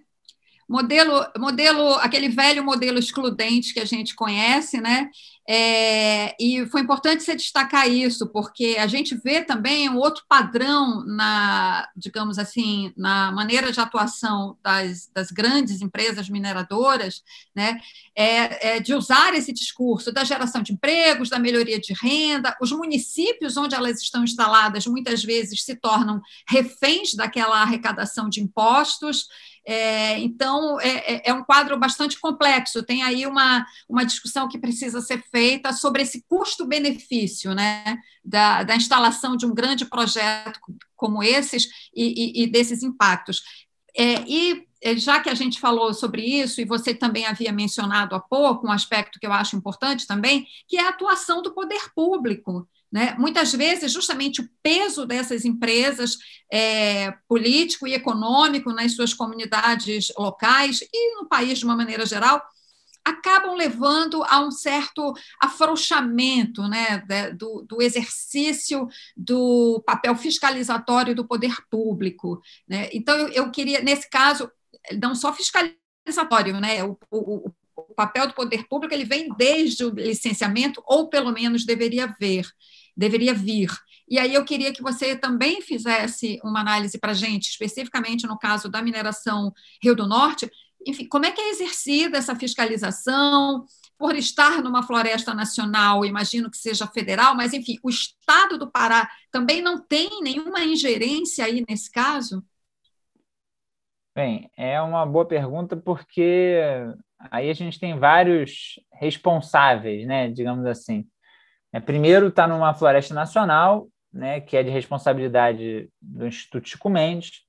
modelo, modelo, aquele velho modelo excludente que a gente conhece, né? É, e foi importante você destacar isso, porque a gente vê também um outro padrão na, digamos assim, na maneira de atuação das, das grandes empresas mineradoras, né, é, é de usar esse discurso da geração de empregos, da melhoria de renda. Os municípios onde elas estão instaladas muitas vezes se tornam reféns daquela arrecadação de impostos. É, então, é, é, é um quadro bastante complexo. Tem aí uma, uma discussão que precisa ser feita sobre esse custo-benefício né, da, da, instalação de um grande projeto como esses e, e, e desses impactos. É, e é, já que a gente falou sobre isso, e você também havia mencionado há pouco, um aspecto que eu acho importante também, que é a atuação do poder público. Né? Muitas vezes, justamente o peso dessas empresas é, político e econômico nas suas comunidades locais e no país de uma maneira geral acabam levando a um certo afrouxamento né, do, do exercício do papel fiscalizatório do poder público. Né? Então, eu, eu queria, nesse caso, não só fiscalizatório, né? o, o, o papel do poder público ele vem desde o licenciamento, ou pelo menos deveria ver, deveria vir. E aí eu queria que você também fizesse uma análise para a gente, especificamente no caso da mineração Rio do Norte, enfim, como é que é exercida essa fiscalização? Por estar numa floresta nacional, imagino que seja federal, mas, enfim, o Estado do Pará também não tem nenhuma ingerência aí nesse caso? Bem, é uma boa pergunta porque aí a gente tem vários responsáveis, né, digamos assim. É, primeiro está numa floresta nacional, né, que é de responsabilidade do Instituto Chico Mendes.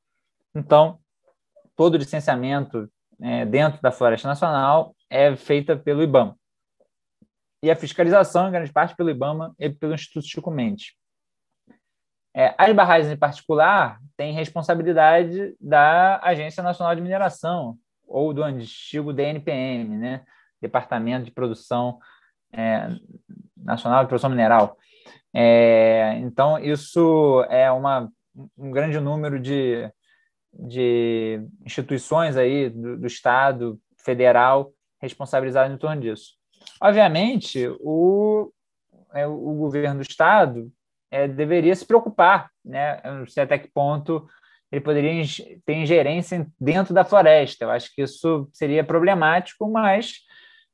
Então, todo licenciamento é, dentro da Floresta Nacional é feita pelo IBAMA. E a fiscalização, em grande parte, pelo IBAMA e pelo Instituto Chico Mendes. É, as barragens, em particular, têm responsabilidade da Agência Nacional de Mineração, ou do antigo DNPM, né? Departamento de Produção é, Nacional de Produção Mineral. É, então, isso é uma, um grande número de de instituições aí do, do Estado, federal, responsabilizadas em torno disso. Obviamente, o, é, o governo do Estado é, deveria se preocupar, né? Eu não sei até que ponto ele poderia ter ingerência dentro da floresta. Eu acho que isso seria problemático, mas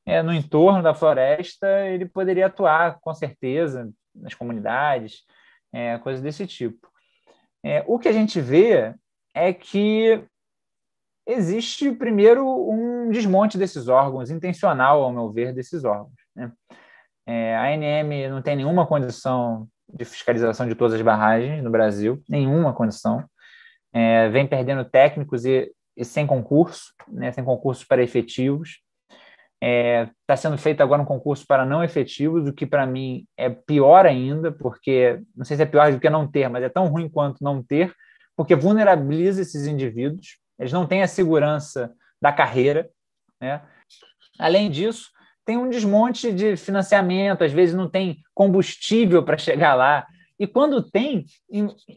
é, no entorno da floresta ele poderia atuar, com certeza, nas comunidades, é, coisas desse tipo. É, o que a gente vê é que existe, primeiro, um desmonte desses órgãos, intencional, ao meu ver, desses órgãos. Né? É, a ANM não tem nenhuma condição de fiscalização de todas as barragens no Brasil, nenhuma condição. É, vem perdendo técnicos e, e sem concurso, né? sem concursos para efetivos. Está é, tá sendo feito agora um concurso para não efetivos, o que para mim é pior ainda, porque não sei se é pior do que não ter, mas é tão ruim quanto não ter, porque vulnerabiliza esses indivíduos, eles não têm a segurança da carreira. Né? Além disso, tem um desmonte de financiamento, às vezes não tem combustível para chegar lá. E quando tem,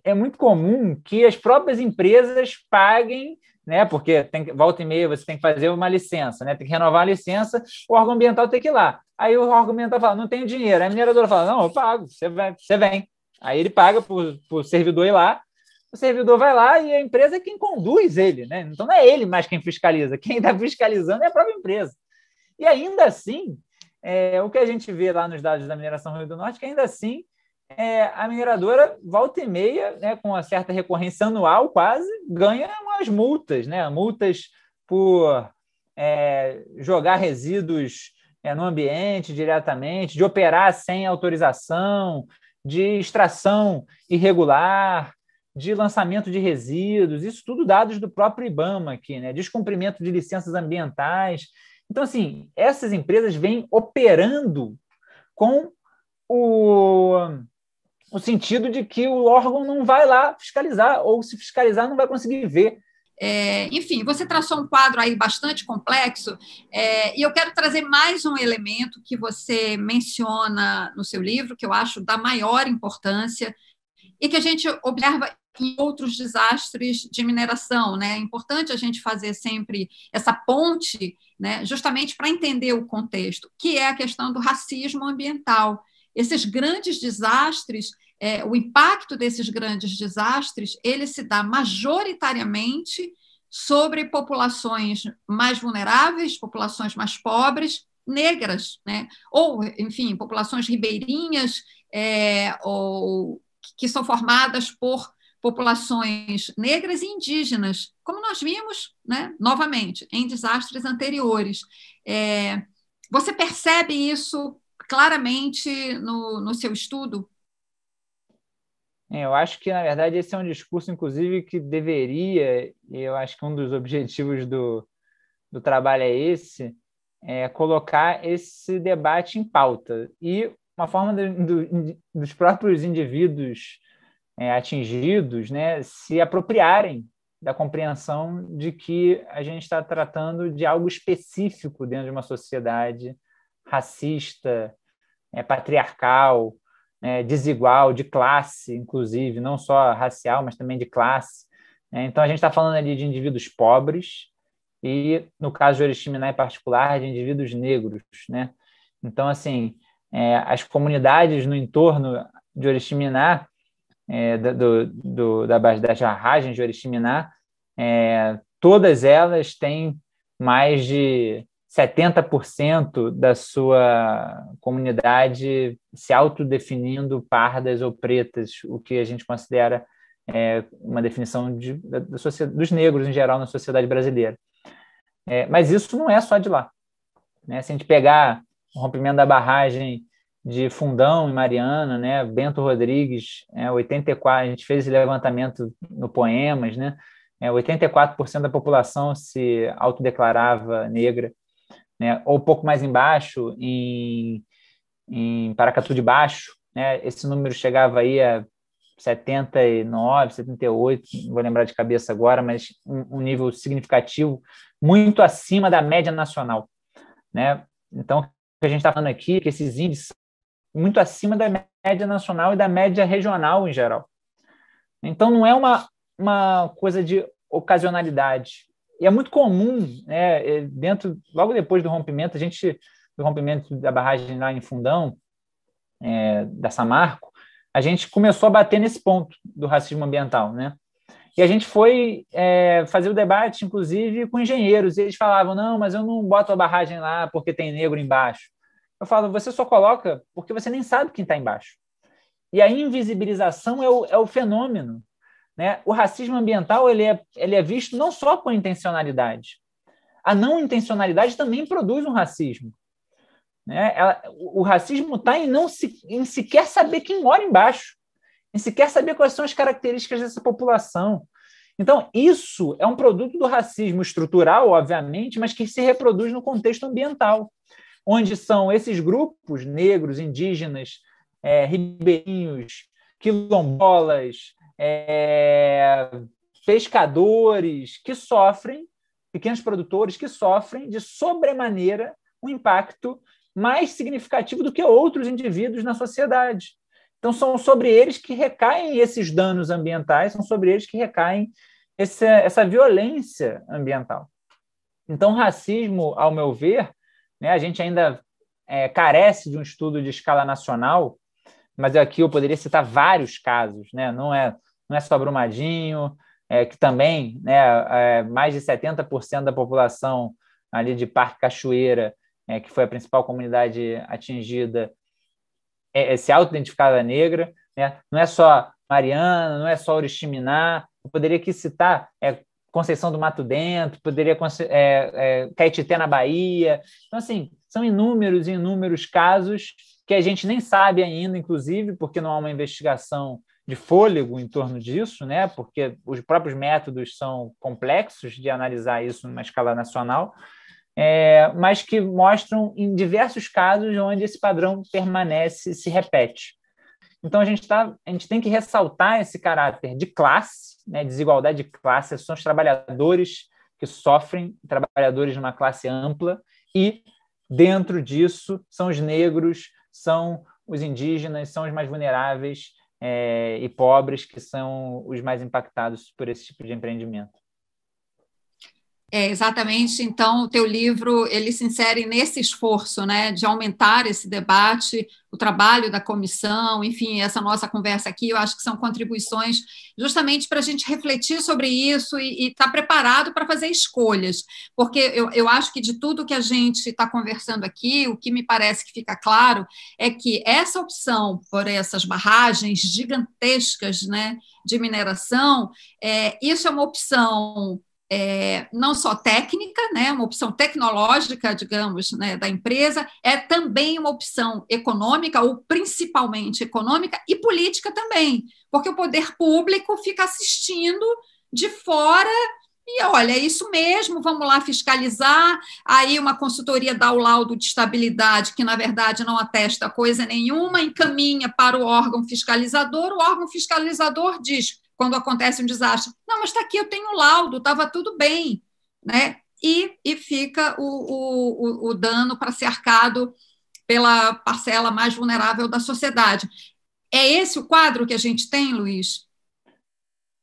é muito comum que as próprias empresas paguem, né? Porque tem, volta e meia você tem que fazer uma licença, né? Tem que renovar a licença, o órgão ambiental tem que ir lá. Aí o órgão ambiental fala, não tenho dinheiro. Aí a mineradora fala, não, eu pago, você, vai, você vem. Aí ele paga para o servidor ir lá, o servidor vai lá e a empresa é quem conduz ele, né? Então não é ele mais quem fiscaliza, quem está fiscalizando é a própria empresa. E ainda assim, é, o que a gente vê lá nos dados da mineração Rio do Norte, que ainda assim é, a mineradora volta e meia, né, com uma certa recorrência anual quase, ganha umas multas, né? Multas por é, jogar resíduos é, no ambiente diretamente, de operar sem autorização, de extração irregular, de lançamento de resíduos, isso tudo dados do próprio IBAMA aqui, né? Descumprimento de licenças ambientais. Então, assim, essas empresas vêm operando com o, o sentido de que o órgão não vai lá fiscalizar, ou se fiscalizar, não vai conseguir ver é, enfim, você traçou um quadro aí bastante complexo, é, e eu quero trazer mais um elemento que você menciona no seu livro, que eu acho da maior importância, e que a gente observa em outros desastres de mineração. Né? É importante a gente fazer sempre essa ponte, né, justamente para entender o contexto, que é a questão do racismo ambiental. Esses grandes desastres, é, o impacto desses grandes desastres, ele se dá majoritariamente sobre populações mais vulneráveis, populações mais pobres, negras, né? ou, enfim, populações ribeirinhas é, ou que são formadas por populações negras e indígenas, como nós vimos, né, novamente, em desastres anteriores. É, você percebe isso claramente no, no seu estudo? É, eu acho que, na verdade, esse é um discurso, inclusive, que deveria, e eu acho que um dos objetivos do, do trabalho é esse, é colocar esse debate em pauta. E uma forma do, do, dos próprios indivíduos é, atingidos né, se apropriarem da compreensão de que a gente está tratando de algo específico dentro de uma sociedade racista, é, patriarcal, é, desigual, de classe, inclusive, não só racial, mas também de classe. Né. então, a gente está falando ali de indivíduos pobres e, no caso de Oriximiná em particular, de indivíduos negros. Né? Então, assim, é, as comunidades no entorno de Oriximiná é, do, do, da, barragem de Oriximiná, é, todas elas têm mais de 70% da sua comunidade se autodefinindo pardas ou pretas, o que a gente considera é, uma definição de, da, da, dos negros em geral na sociedade brasileira. É, mas isso não é só de lá. Né? Se a gente pegar o rompimento da barragem de Fundão em Mariana, né? Bento Rodrigues, é, 84, a gente fez esse levantamento no Poemas, né? É, 84% da população se autodeclarava negra, né? Ou um pouco mais embaixo, em, em Paracatu de Baixo, né? Esse número chegava aí a 79, 78, não vou lembrar de cabeça agora, mas um, um nível significativo, muito acima da média nacional, né? Então, que a gente está falando aqui, é que esses índices muito acima da média nacional e da média regional em geral. Então, não é uma, uma coisa de ocasionalidade. E é muito comum, né, é, dentro, logo depois do rompimento, a gente, do rompimento da barragem lá em Fundão, é, da Samarco, a gente começou a bater nesse ponto do racismo ambiental, né? E a gente foi é, fazer o debate, inclusive, com engenheiros, e eles falavam, não, mas eu não boto a barragem lá porque tem negro embaixo. Eu falo, você só coloca porque você nem sabe quem está embaixo. E a invisibilização é o, é o fenômeno. Né? O racismo ambiental ele é, ele é visto não só com a intencionalidade. A não intencionalidade também produz um racismo. Né? Ela, o racismo está em não se, em sequer saber quem mora embaixo, em sequer saber quais são as características dessa população. Então, isso é um produto do racismo estrutural, obviamente, mas que se reproduz no contexto ambiental onde são esses grupos negros, indígenas, é, ribeirinhos, quilombolas, é, pescadores que sofrem, pequenos produtores que sofrem de sobremaneira um impacto mais significativo do que outros indivíduos na sociedade. Então, são sobre eles que recaem esses danos ambientais, são sobre eles que recaem essa, essa violência ambiental. Então, racismo, ao meu ver, né? A gente ainda é, carece de um estudo de escala nacional, mas aqui eu poderia citar vários casos, né? não, é, não é só Brumadinho, é, que também né, é, mais de 70% da população ali de Parque Cachoeira, é, que foi a principal comunidade atingida, é, é, se auto-identificada negra. Né? Não é só Mariana, não é só Oriximiná, eu poderia aqui citar é, Conceição do Mato Dentro, poderia é, é, Caetité na Bahia. Então, assim, são inúmeros e inúmeros casos que a gente nem sabe ainda, inclusive, porque não há uma investigação de fôlego em torno disso, né? porque os próprios métodos são complexos de analisar isso numa escala nacional, é, mas que mostram em diversos casos onde esse padrão permanece, se repete. Então a gente, tá, a gente tem que ressaltar esse caráter de classe, né, desigualdade de classe, são os trabalhadores que sofrem, trabalhadores de uma classe ampla, e dentro disso são os negros, são os indígenas, são os mais vulneráveis é, e pobres que são os mais impactados por esse tipo de empreendimento. É, exatamente. Então, o teu livro ele se insere nesse esforço, né, de aumentar esse debate, o trabalho da comissão, enfim, essa nossa conversa aqui, eu acho que são contribuições justamente para a gente refletir sobre isso e estar tá preparado para fazer escolhas, porque eu, eu acho que de tudo que a gente está conversando aqui, o que me parece que fica claro é que essa opção por essas barragens gigantescas, né, de mineração, é, isso é uma opção é, não só técnica, né, uma opção tecnológica, digamos, né, da empresa, é também uma opção econômica, ou principalmente econômica, e política também, porque o poder público fica assistindo de fora e olha, é isso mesmo, vamos lá fiscalizar. Aí uma consultoria dá o laudo de estabilidade, que na verdade não atesta coisa nenhuma, encaminha para o órgão fiscalizador. O órgão fiscalizador diz: quando acontece um desastre. Não, mas está aqui, eu tenho o um laudo, estava tudo bem, né? E, e fica o, o, o dano para ser arcado pela parcela mais vulnerável da sociedade. É esse o quadro que a gente tem, Luiz?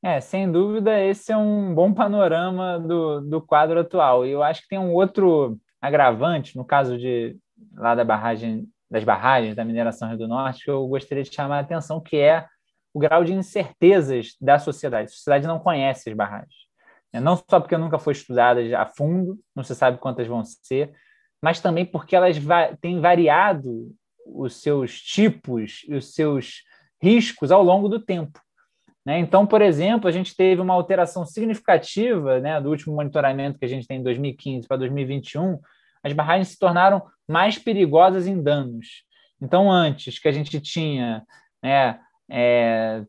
É, sem dúvida, esse é um bom panorama do, do quadro atual. E eu acho que tem um outro agravante, no caso de lá da barragem, das barragens da mineração Rio do Norte, que eu gostaria de chamar a atenção, que é o grau de incertezas da sociedade. A sociedade não conhece as barragens. Né? Não só porque nunca foi estudadas a fundo, não se sabe quantas vão ser, mas também porque elas va têm variado os seus tipos e os seus riscos ao longo do tempo. Né? Então, por exemplo, a gente teve uma alteração significativa né, do último monitoramento que a gente tem em 2015 para 2021. As barragens se tornaram mais perigosas em danos. Então, antes que a gente tinha né, é,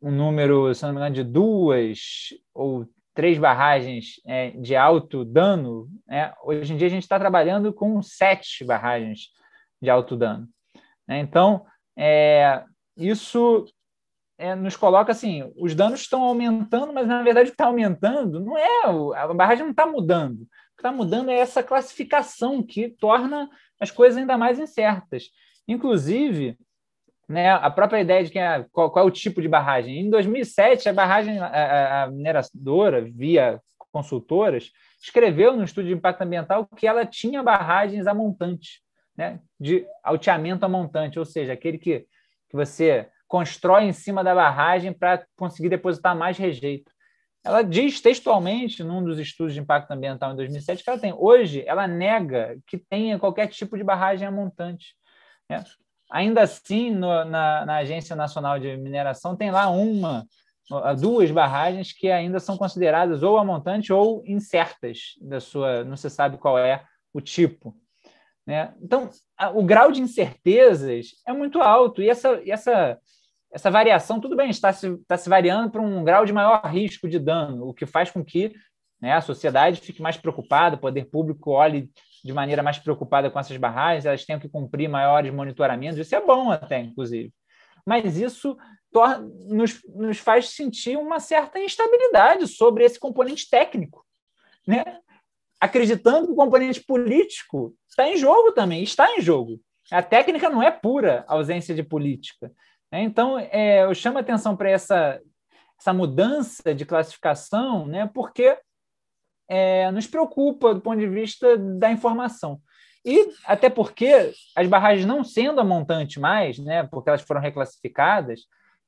um número, se não me engano, de duas ou três barragens é, de alto dano. Né? Hoje em dia a gente está trabalhando com sete barragens de alto dano. Né? Então, é, isso é, nos coloca assim: os danos estão aumentando, mas na verdade o que está aumentando não é a barragem não está mudando. O que está mudando é essa classificação que torna as coisas ainda mais incertas. Inclusive, né, a própria ideia de quem é, qual, qual, é o tipo de barragem. Em 2007, a barragem, a, a mineradora, via consultoras, escreveu no estudo de impacto ambiental que ela tinha barragens a montante, né, de alteamento a montante, ou seja, aquele que, que você constrói em cima da barragem para conseguir depositar mais rejeito. Ela diz textualmente, num dos estudos de impacto ambiental em 2007, que ela tem. Hoje, ela nega que tenha qualquer tipo de barragem a montante. Né? Ainda assim, no, na, na Agência Nacional de Mineração, tem lá uma, duas barragens que ainda são consideradas ou amontantes ou incertas da sua, não se sabe qual é o tipo. Né? Então, a, o grau de incertezas é muito alto e essa, e essa, essa variação, tudo bem, está se, está se variando para um grau de maior risco de dano, o que faz com que né, a sociedade fique mais preocupada, o poder público olhe de maneira mais preocupada com essas barragens, elas tenham que cumprir maiores monitoramentos. Isso é bom até, inclusive. Mas isso nos, nos faz sentir uma certa instabilidade sobre esse componente técnico, né? acreditando que o componente político está em jogo também, está em jogo. A técnica não é pura ausência de política. Né? Então, é, eu chamo a atenção para essa, essa mudança de classificação, né? porque é, nos preocupa do ponto de vista da informação. E até porque as barragens não sendo a montante mais, né, porque elas foram reclassificadas,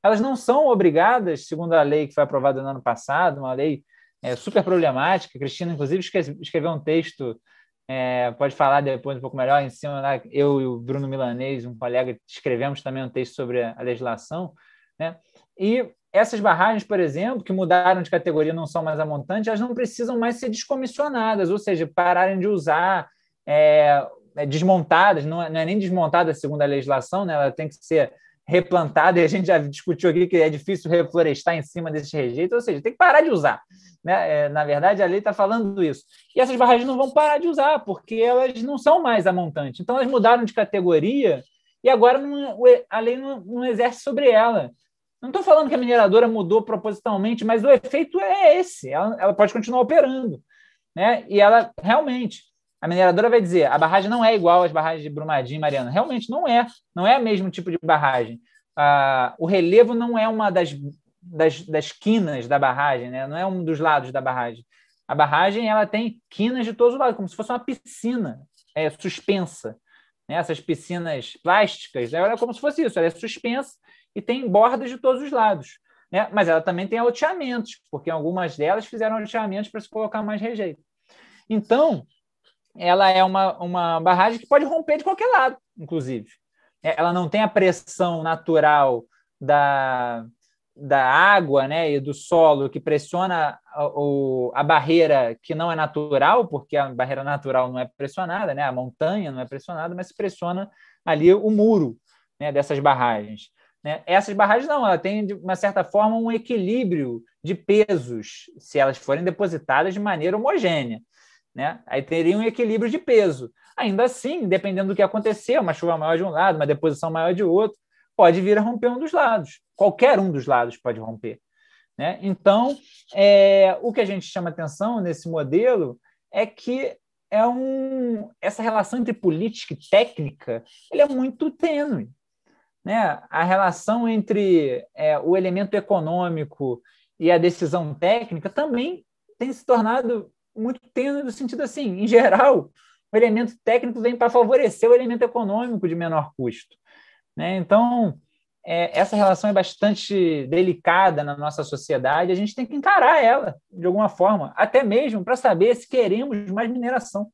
elas não são obrigadas, segundo a lei que foi aprovada no ano passado, uma lei é, super problemática. A Cristina, inclusive, escreveu um texto, é, pode falar depois um pouco melhor, em cima lá, eu e o Bruno Milanês, um colega, escrevemos também um texto sobre a legislação, né? E essas barragens, por exemplo, que mudaram de categoria, não são mais a montante, elas não precisam mais ser descomissionadas, ou seja, pararem de usar é, é, desmontadas, não é, não é, nem desmontada segundo a legislação, né? ela tem que ser replantada, e a gente já discutiu aqui que é difícil reflorestar em cima desses rejeitos, ou seja, tem que parar de usar. Né? É, na verdade, a lei está falando isso. E essas barragens não vão parar de usar, porque elas não são mais a montante. Então, elas mudaram de categoria e agora não, é, a lei não, não exerce sobre ela. Não estou falando que a mineradora mudou propositalmente, mas o efeito é esse. Ela, ela, pode continuar operando. Né? E ela realmente, a mineradora vai dizer: a barragem não é igual às barragens de Brumadinho e Mariana. Realmente não é. Não é o mesmo tipo de barragem. Ah, o relevo não é uma das, das, das quinas da barragem, né? não é um dos lados da barragem. A barragem ela tem quinas de todos os lados, como se fosse uma piscina é, suspensa. Né? Essas piscinas plásticas, né? ela é como se fosse isso, ela é suspensa e tem bordas de todos os lados. Né? Mas ela também tem alteamentos, porque algumas delas fizeram alteamentos para se colocar mais rejeito. Então, ela é uma, uma barragem que pode romper de qualquer lado, inclusive. É, ela não tem a pressão natural da, da água né, e do solo que pressiona a, o, a barreira que não é natural, porque a barreira natural não é pressionada, né, a montanha não é pressionada, mas se pressiona ali o muro né, dessas barragens. Né? Essas barragens não, ela tem, de uma certa forma, um equilíbrio de pesos, se elas forem depositadas de maneira homogênea. Né? Aí teria um equilíbrio de peso. Ainda assim, dependendo do que acontecer, uma chuva maior de um lado, uma deposição maior de outro, pode vir a romper um dos lados. Qualquer um dos lados pode romper. Né? Então, é, o que a gente chama atenção nesse modelo é que é um, essa relação entre política e técnica ele é muito tênue né, a relação entre é, o elemento econômico e a decisão técnica também tem se tornado muito tênue no sentido assim, em geral, o elemento técnico vem para favorecer o elemento econômico de menor custo. Né? Então, é, essa relação é bastante delicada na nossa sociedade, a gente tem que encarar ela de alguma forma, até mesmo para saber se queremos mais mineração.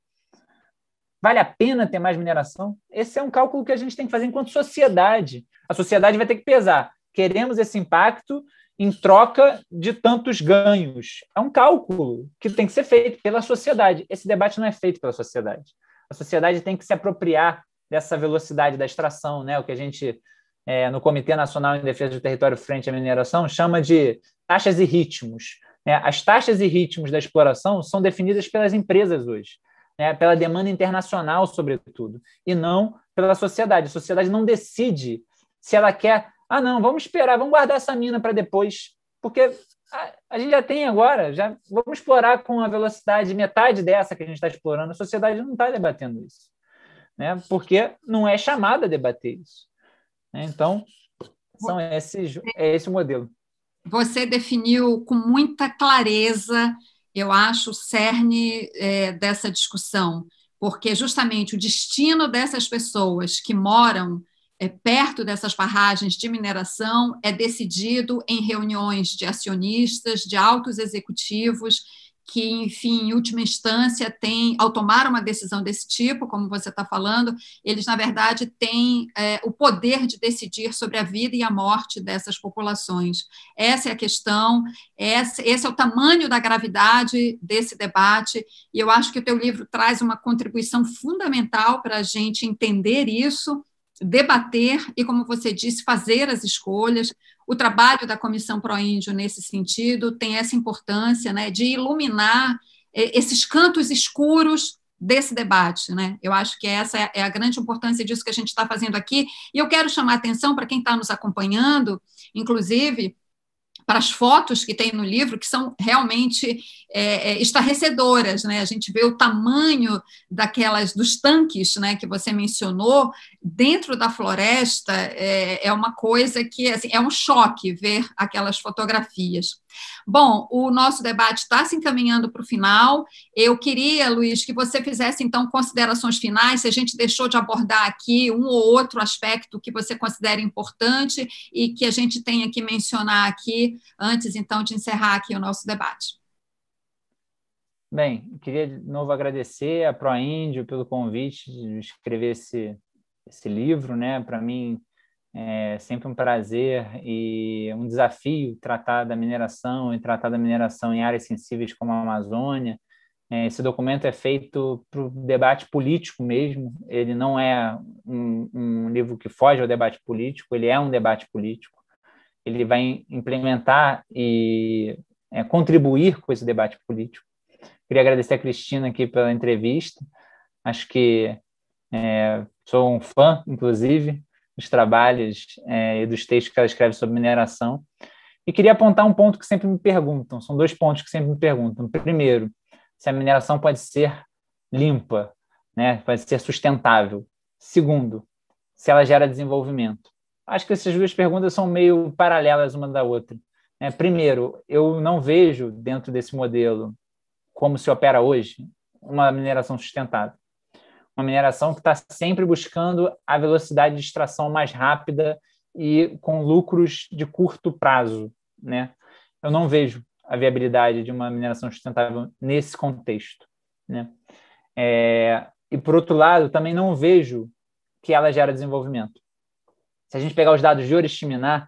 Vale a pena ter mais mineração? Esse é um cálculo que a gente tem que fazer enquanto sociedade. A sociedade vai ter que pesar. Queremos esse impacto em troca de tantos ganhos. É um cálculo que tem que ser feito pela sociedade. Esse debate não é feito pela sociedade. A sociedade tem que se apropriar dessa velocidade da extração, né? o que a gente, é, no Comitê Nacional em Defesa do Território Frente à Mineração, chama de taxas e ritmos. Né? As taxas e ritmos da exploração são definidas pelas empresas hoje. Né, pela demanda internacional, sobretudo, e não pela sociedade. A sociedade não decide se ela quer, ah, não, vamos esperar, vamos guardar essa mina para depois, porque a, a, gente já tem agora, já vamos explorar com a velocidade metade dessa que a gente está explorando. A sociedade não está debatendo isso, né? Porque não é chamada a debater isso. Né? Então, são esses, é esse o modelo. Você definiu com muita clareza eu acho, o cerne é, dessa discussão, porque justamente o destino dessas pessoas que moram é, perto dessas barragens de mineração é decidido em reuniões de acionistas, de altos executivos que, enfim, em última instância, tem, ao tomar uma decisão desse tipo, como você está falando, eles, na verdade, têm é, o poder de decidir sobre a vida e a morte dessas populações. Essa é a questão, esse, esse é o tamanho da gravidade desse debate, e eu acho que o teu livro traz uma contribuição fundamental para a gente entender isso, debater e, como você disse, fazer as escolhas, o trabalho da Comissão Pro Pro-Índio nesse sentido, tem essa importância né, de iluminar eh, esses cantos escuros desse debate. Né? Eu acho que essa é a grande importância disso que a gente está fazendo aqui. E eu quero chamar a atenção para quem está nos acompanhando, inclusive, para as fotos que tem no livro, que são realmente é, é, estarrecedoras. Né? A gente vê o tamanho daquelas dos tanques né, que você mencionou dentro da floresta, é, é uma coisa que assim, é um choque ver aquelas fotografias. Bom, o nosso debate está se encaminhando para o final. Eu queria, Luiz, que você fizesse então considerações finais, se a gente deixou de abordar aqui um ou outro aspecto que você considera importante e que a gente tenha que mencionar aqui antes então de encerrar aqui o nosso debate. Bem, queria de novo agradecer a ProIndio pelo convite de escrever esse, esse livro, né? Para mim é sempre um prazer e um desafio tratar da mineração e tratar da mineração em áreas sensíveis como a Amazônia. É, esse documento é feito para o debate político mesmo, ele não é um, um, livro que foge ao debate político, ele é um debate político. Ele vai implementar e é, contribuir com esse debate político. Queria agradecer a Cristina aqui pela entrevista, acho que é, sou um fã, inclusive, dos trabalhos é, e dos textos que ela escreve sobre mineração. E queria apontar um ponto que sempre me perguntam, são dois pontos que sempre me perguntam. Primeiro, se a mineração pode ser limpa, né? pode ser sustentável. Segundo, se ela gera desenvolvimento. Acho que essas duas perguntas são meio paralelas uma da outra. Né? Primeiro, eu não vejo dentro desse modelo como se opera hoje uma mineração sustentável uma mineração que está sempre buscando a velocidade de extração mais rápida e com lucros de curto prazo. Né? Eu não vejo a viabilidade de uma mineração sustentável nesse contexto. Né? É, e, por outro lado, também não vejo que ela gera desenvolvimento. Se a gente pegar os dados de Oriximiná,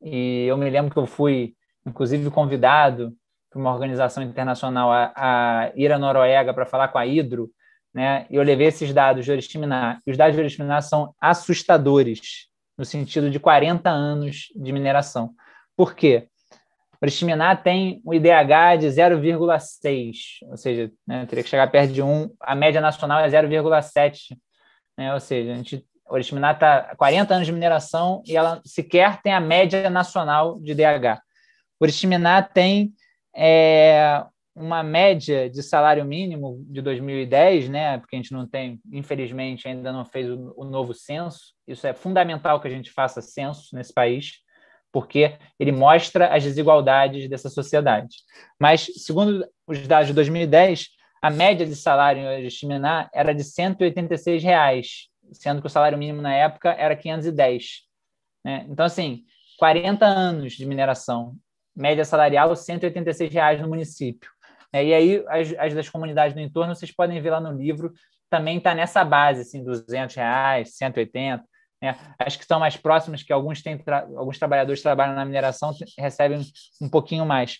e eu me lembro que eu fui, inclusive, convidado por uma organização internacional a, a ir à Noruega para falar com a Hidro, né? Eu levei esses dados de Oriximiná. E os dados de Oriximiná são assustadores, no sentido de 40 anos de mineração. Por quê? Oriximiná tem um IDH de 0,6, ou seja, né, teria que chegar perto de 1. A média nacional é 0,7. Né? Ou seja, a gente Oriximiná está 40 anos de mineração e ela sequer tem a média nacional de DH. Oriximiná tem é, uma média de salário mínimo de 2010, né? Porque a gente não tem, infelizmente, ainda não fez o, novo censo. Isso é fundamental que a gente faça censo nesse país, porque ele mostra as desigualdades dessa sociedade. Mas, segundo os dados de 2010, a média de salário de Chiminá era de 186 reais, sendo que o salário mínimo na época era 510. Né? Então, assim, 40 anos de mineração, média salarial 186 reais no município. Né? E aí, as, as das comunidades do entorno, vocês podem ver lá no livro, também está nessa base, assim, 200 reais, 180. Né? As que são mais próximas, que alguns, têm tra... alguns trabalhadores trabalham na mineração, recebem um pouquinho mais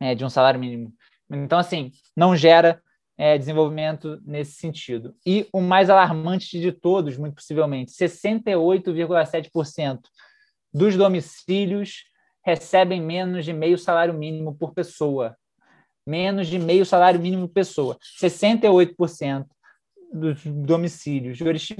é, de um salário mínimo. Então, assim, não gera é, desenvolvimento nesse sentido. E o mais alarmante de todos, muito possivelmente, 68,7% dos domicílios recebem menos de meio salário mínimo por pessoa menos de meio salário mínimo pessoa. 68% dos domicílios de origem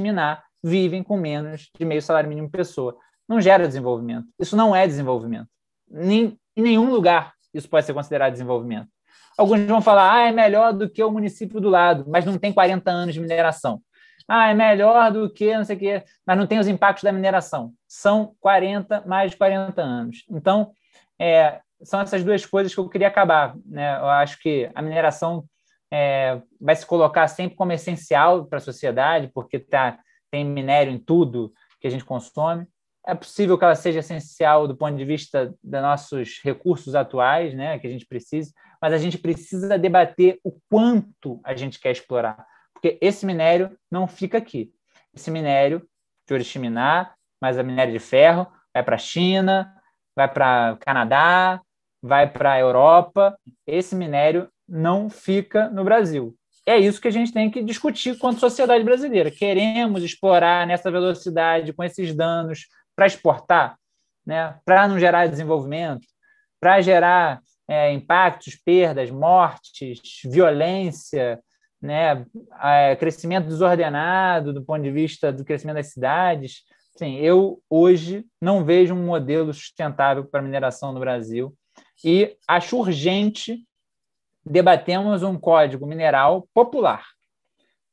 vivem com menos de meio salário mínimo pessoa. Não gera desenvolvimento. Isso não é desenvolvimento. Nem, em nenhum lugar isso pode ser considerado desenvolvimento. Alguns vão falar, ah, é melhor do que o município do lado, mas não tem 40 anos de mineração. Ah, é melhor do que não sei o quê, mas não tem os impactos da mineração. São 40, mais de 40 anos. Então, é, são essas duas coisas que eu queria acabar. Né? Eu acho que a mineração é, vai se colocar sempre como essencial para a sociedade, porque tá, tem minério em tudo que a gente consome. É possível que ela seja essencial do ponto de vista dos nossos recursos atuais, né, que a gente precisa, mas a gente precisa debater o quanto a gente quer explorar, porque esse minério não fica aqui. Esse minério de oriximiná, mas a é minério de ferro vai para a China, vai para Canadá, vai para a Europa, esse minério não fica no Brasil. É isso que a gente tem que discutir quanto sociedade brasileira. Queremos explorar nessa velocidade, com esses danos, para exportar, né? para não gerar desenvolvimento, para gerar é, impactos, perdas, mortes, violência, né? É, crescimento desordenado do ponto de vista do crescimento das cidades. Sim, eu hoje não vejo um modelo sustentável para mineração no Brasil e acho urgente debatermos um código mineral popular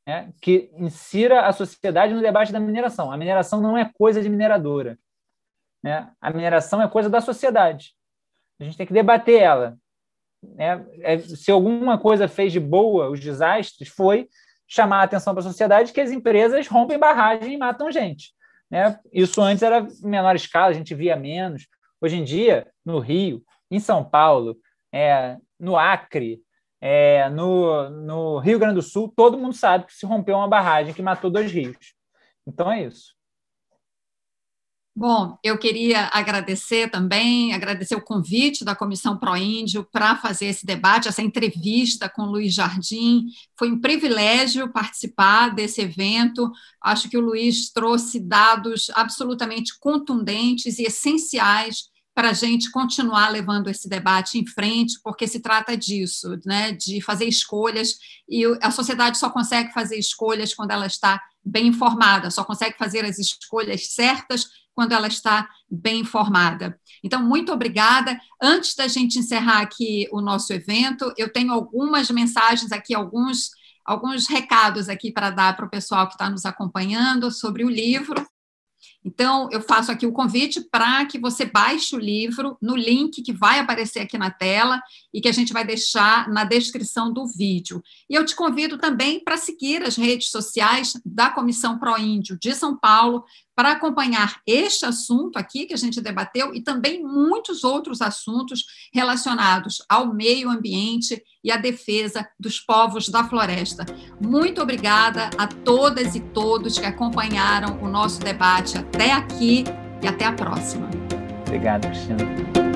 né, que insira a sociedade no debate da mineração. A mineração não é coisa de mineradora. Né? A mineração é coisa da sociedade. A gente tem que debater ela. Né? É, se alguma coisa fez de boa os desastres, foi chamar a atenção para a sociedade que as empresas rompem barragem e matam gente. Né? Isso antes era menor escala, a gente via menos. Hoje em dia, no Rio, em São Paulo, é, no Acre, é, no, no Rio Grande do Sul, todo mundo sabe que se rompeu uma barragem que matou dois rios. Então é isso. Bom, eu queria agradecer também, agradecer o convite da Comissão Proíndio para fazer esse debate, essa entrevista com o Luiz Jardim. Foi um privilégio participar desse evento. Acho que o Luiz trouxe dados absolutamente contundentes e essenciais para a gente continuar levando esse debate em frente, porque se trata disso, né, de fazer escolhas, e a sociedade só consegue fazer escolhas quando ela está bem informada, só consegue fazer as escolhas certas quando ela está bem informada. Então, muito obrigada. Antes da gente encerrar aqui o nosso evento, eu tenho algumas mensagens aqui, alguns alguns recados aqui para dar para o pessoal que está nos acompanhando sobre o livro. Então, eu faço aqui o convite para que você baixe o livro no link que vai aparecer aqui na tela e que a gente vai deixar na descrição do vídeo. E eu te convido também para seguir as redes sociais da Comissão Pro Índio de São Paulo, para acompanhar este assunto aqui que a gente debateu e também muitos outros assuntos relacionados ao meio ambiente e à defesa dos povos da floresta. Muito obrigada a todas e todos que acompanharam o nosso debate até aqui e até a próxima. Obrigado, Cristina.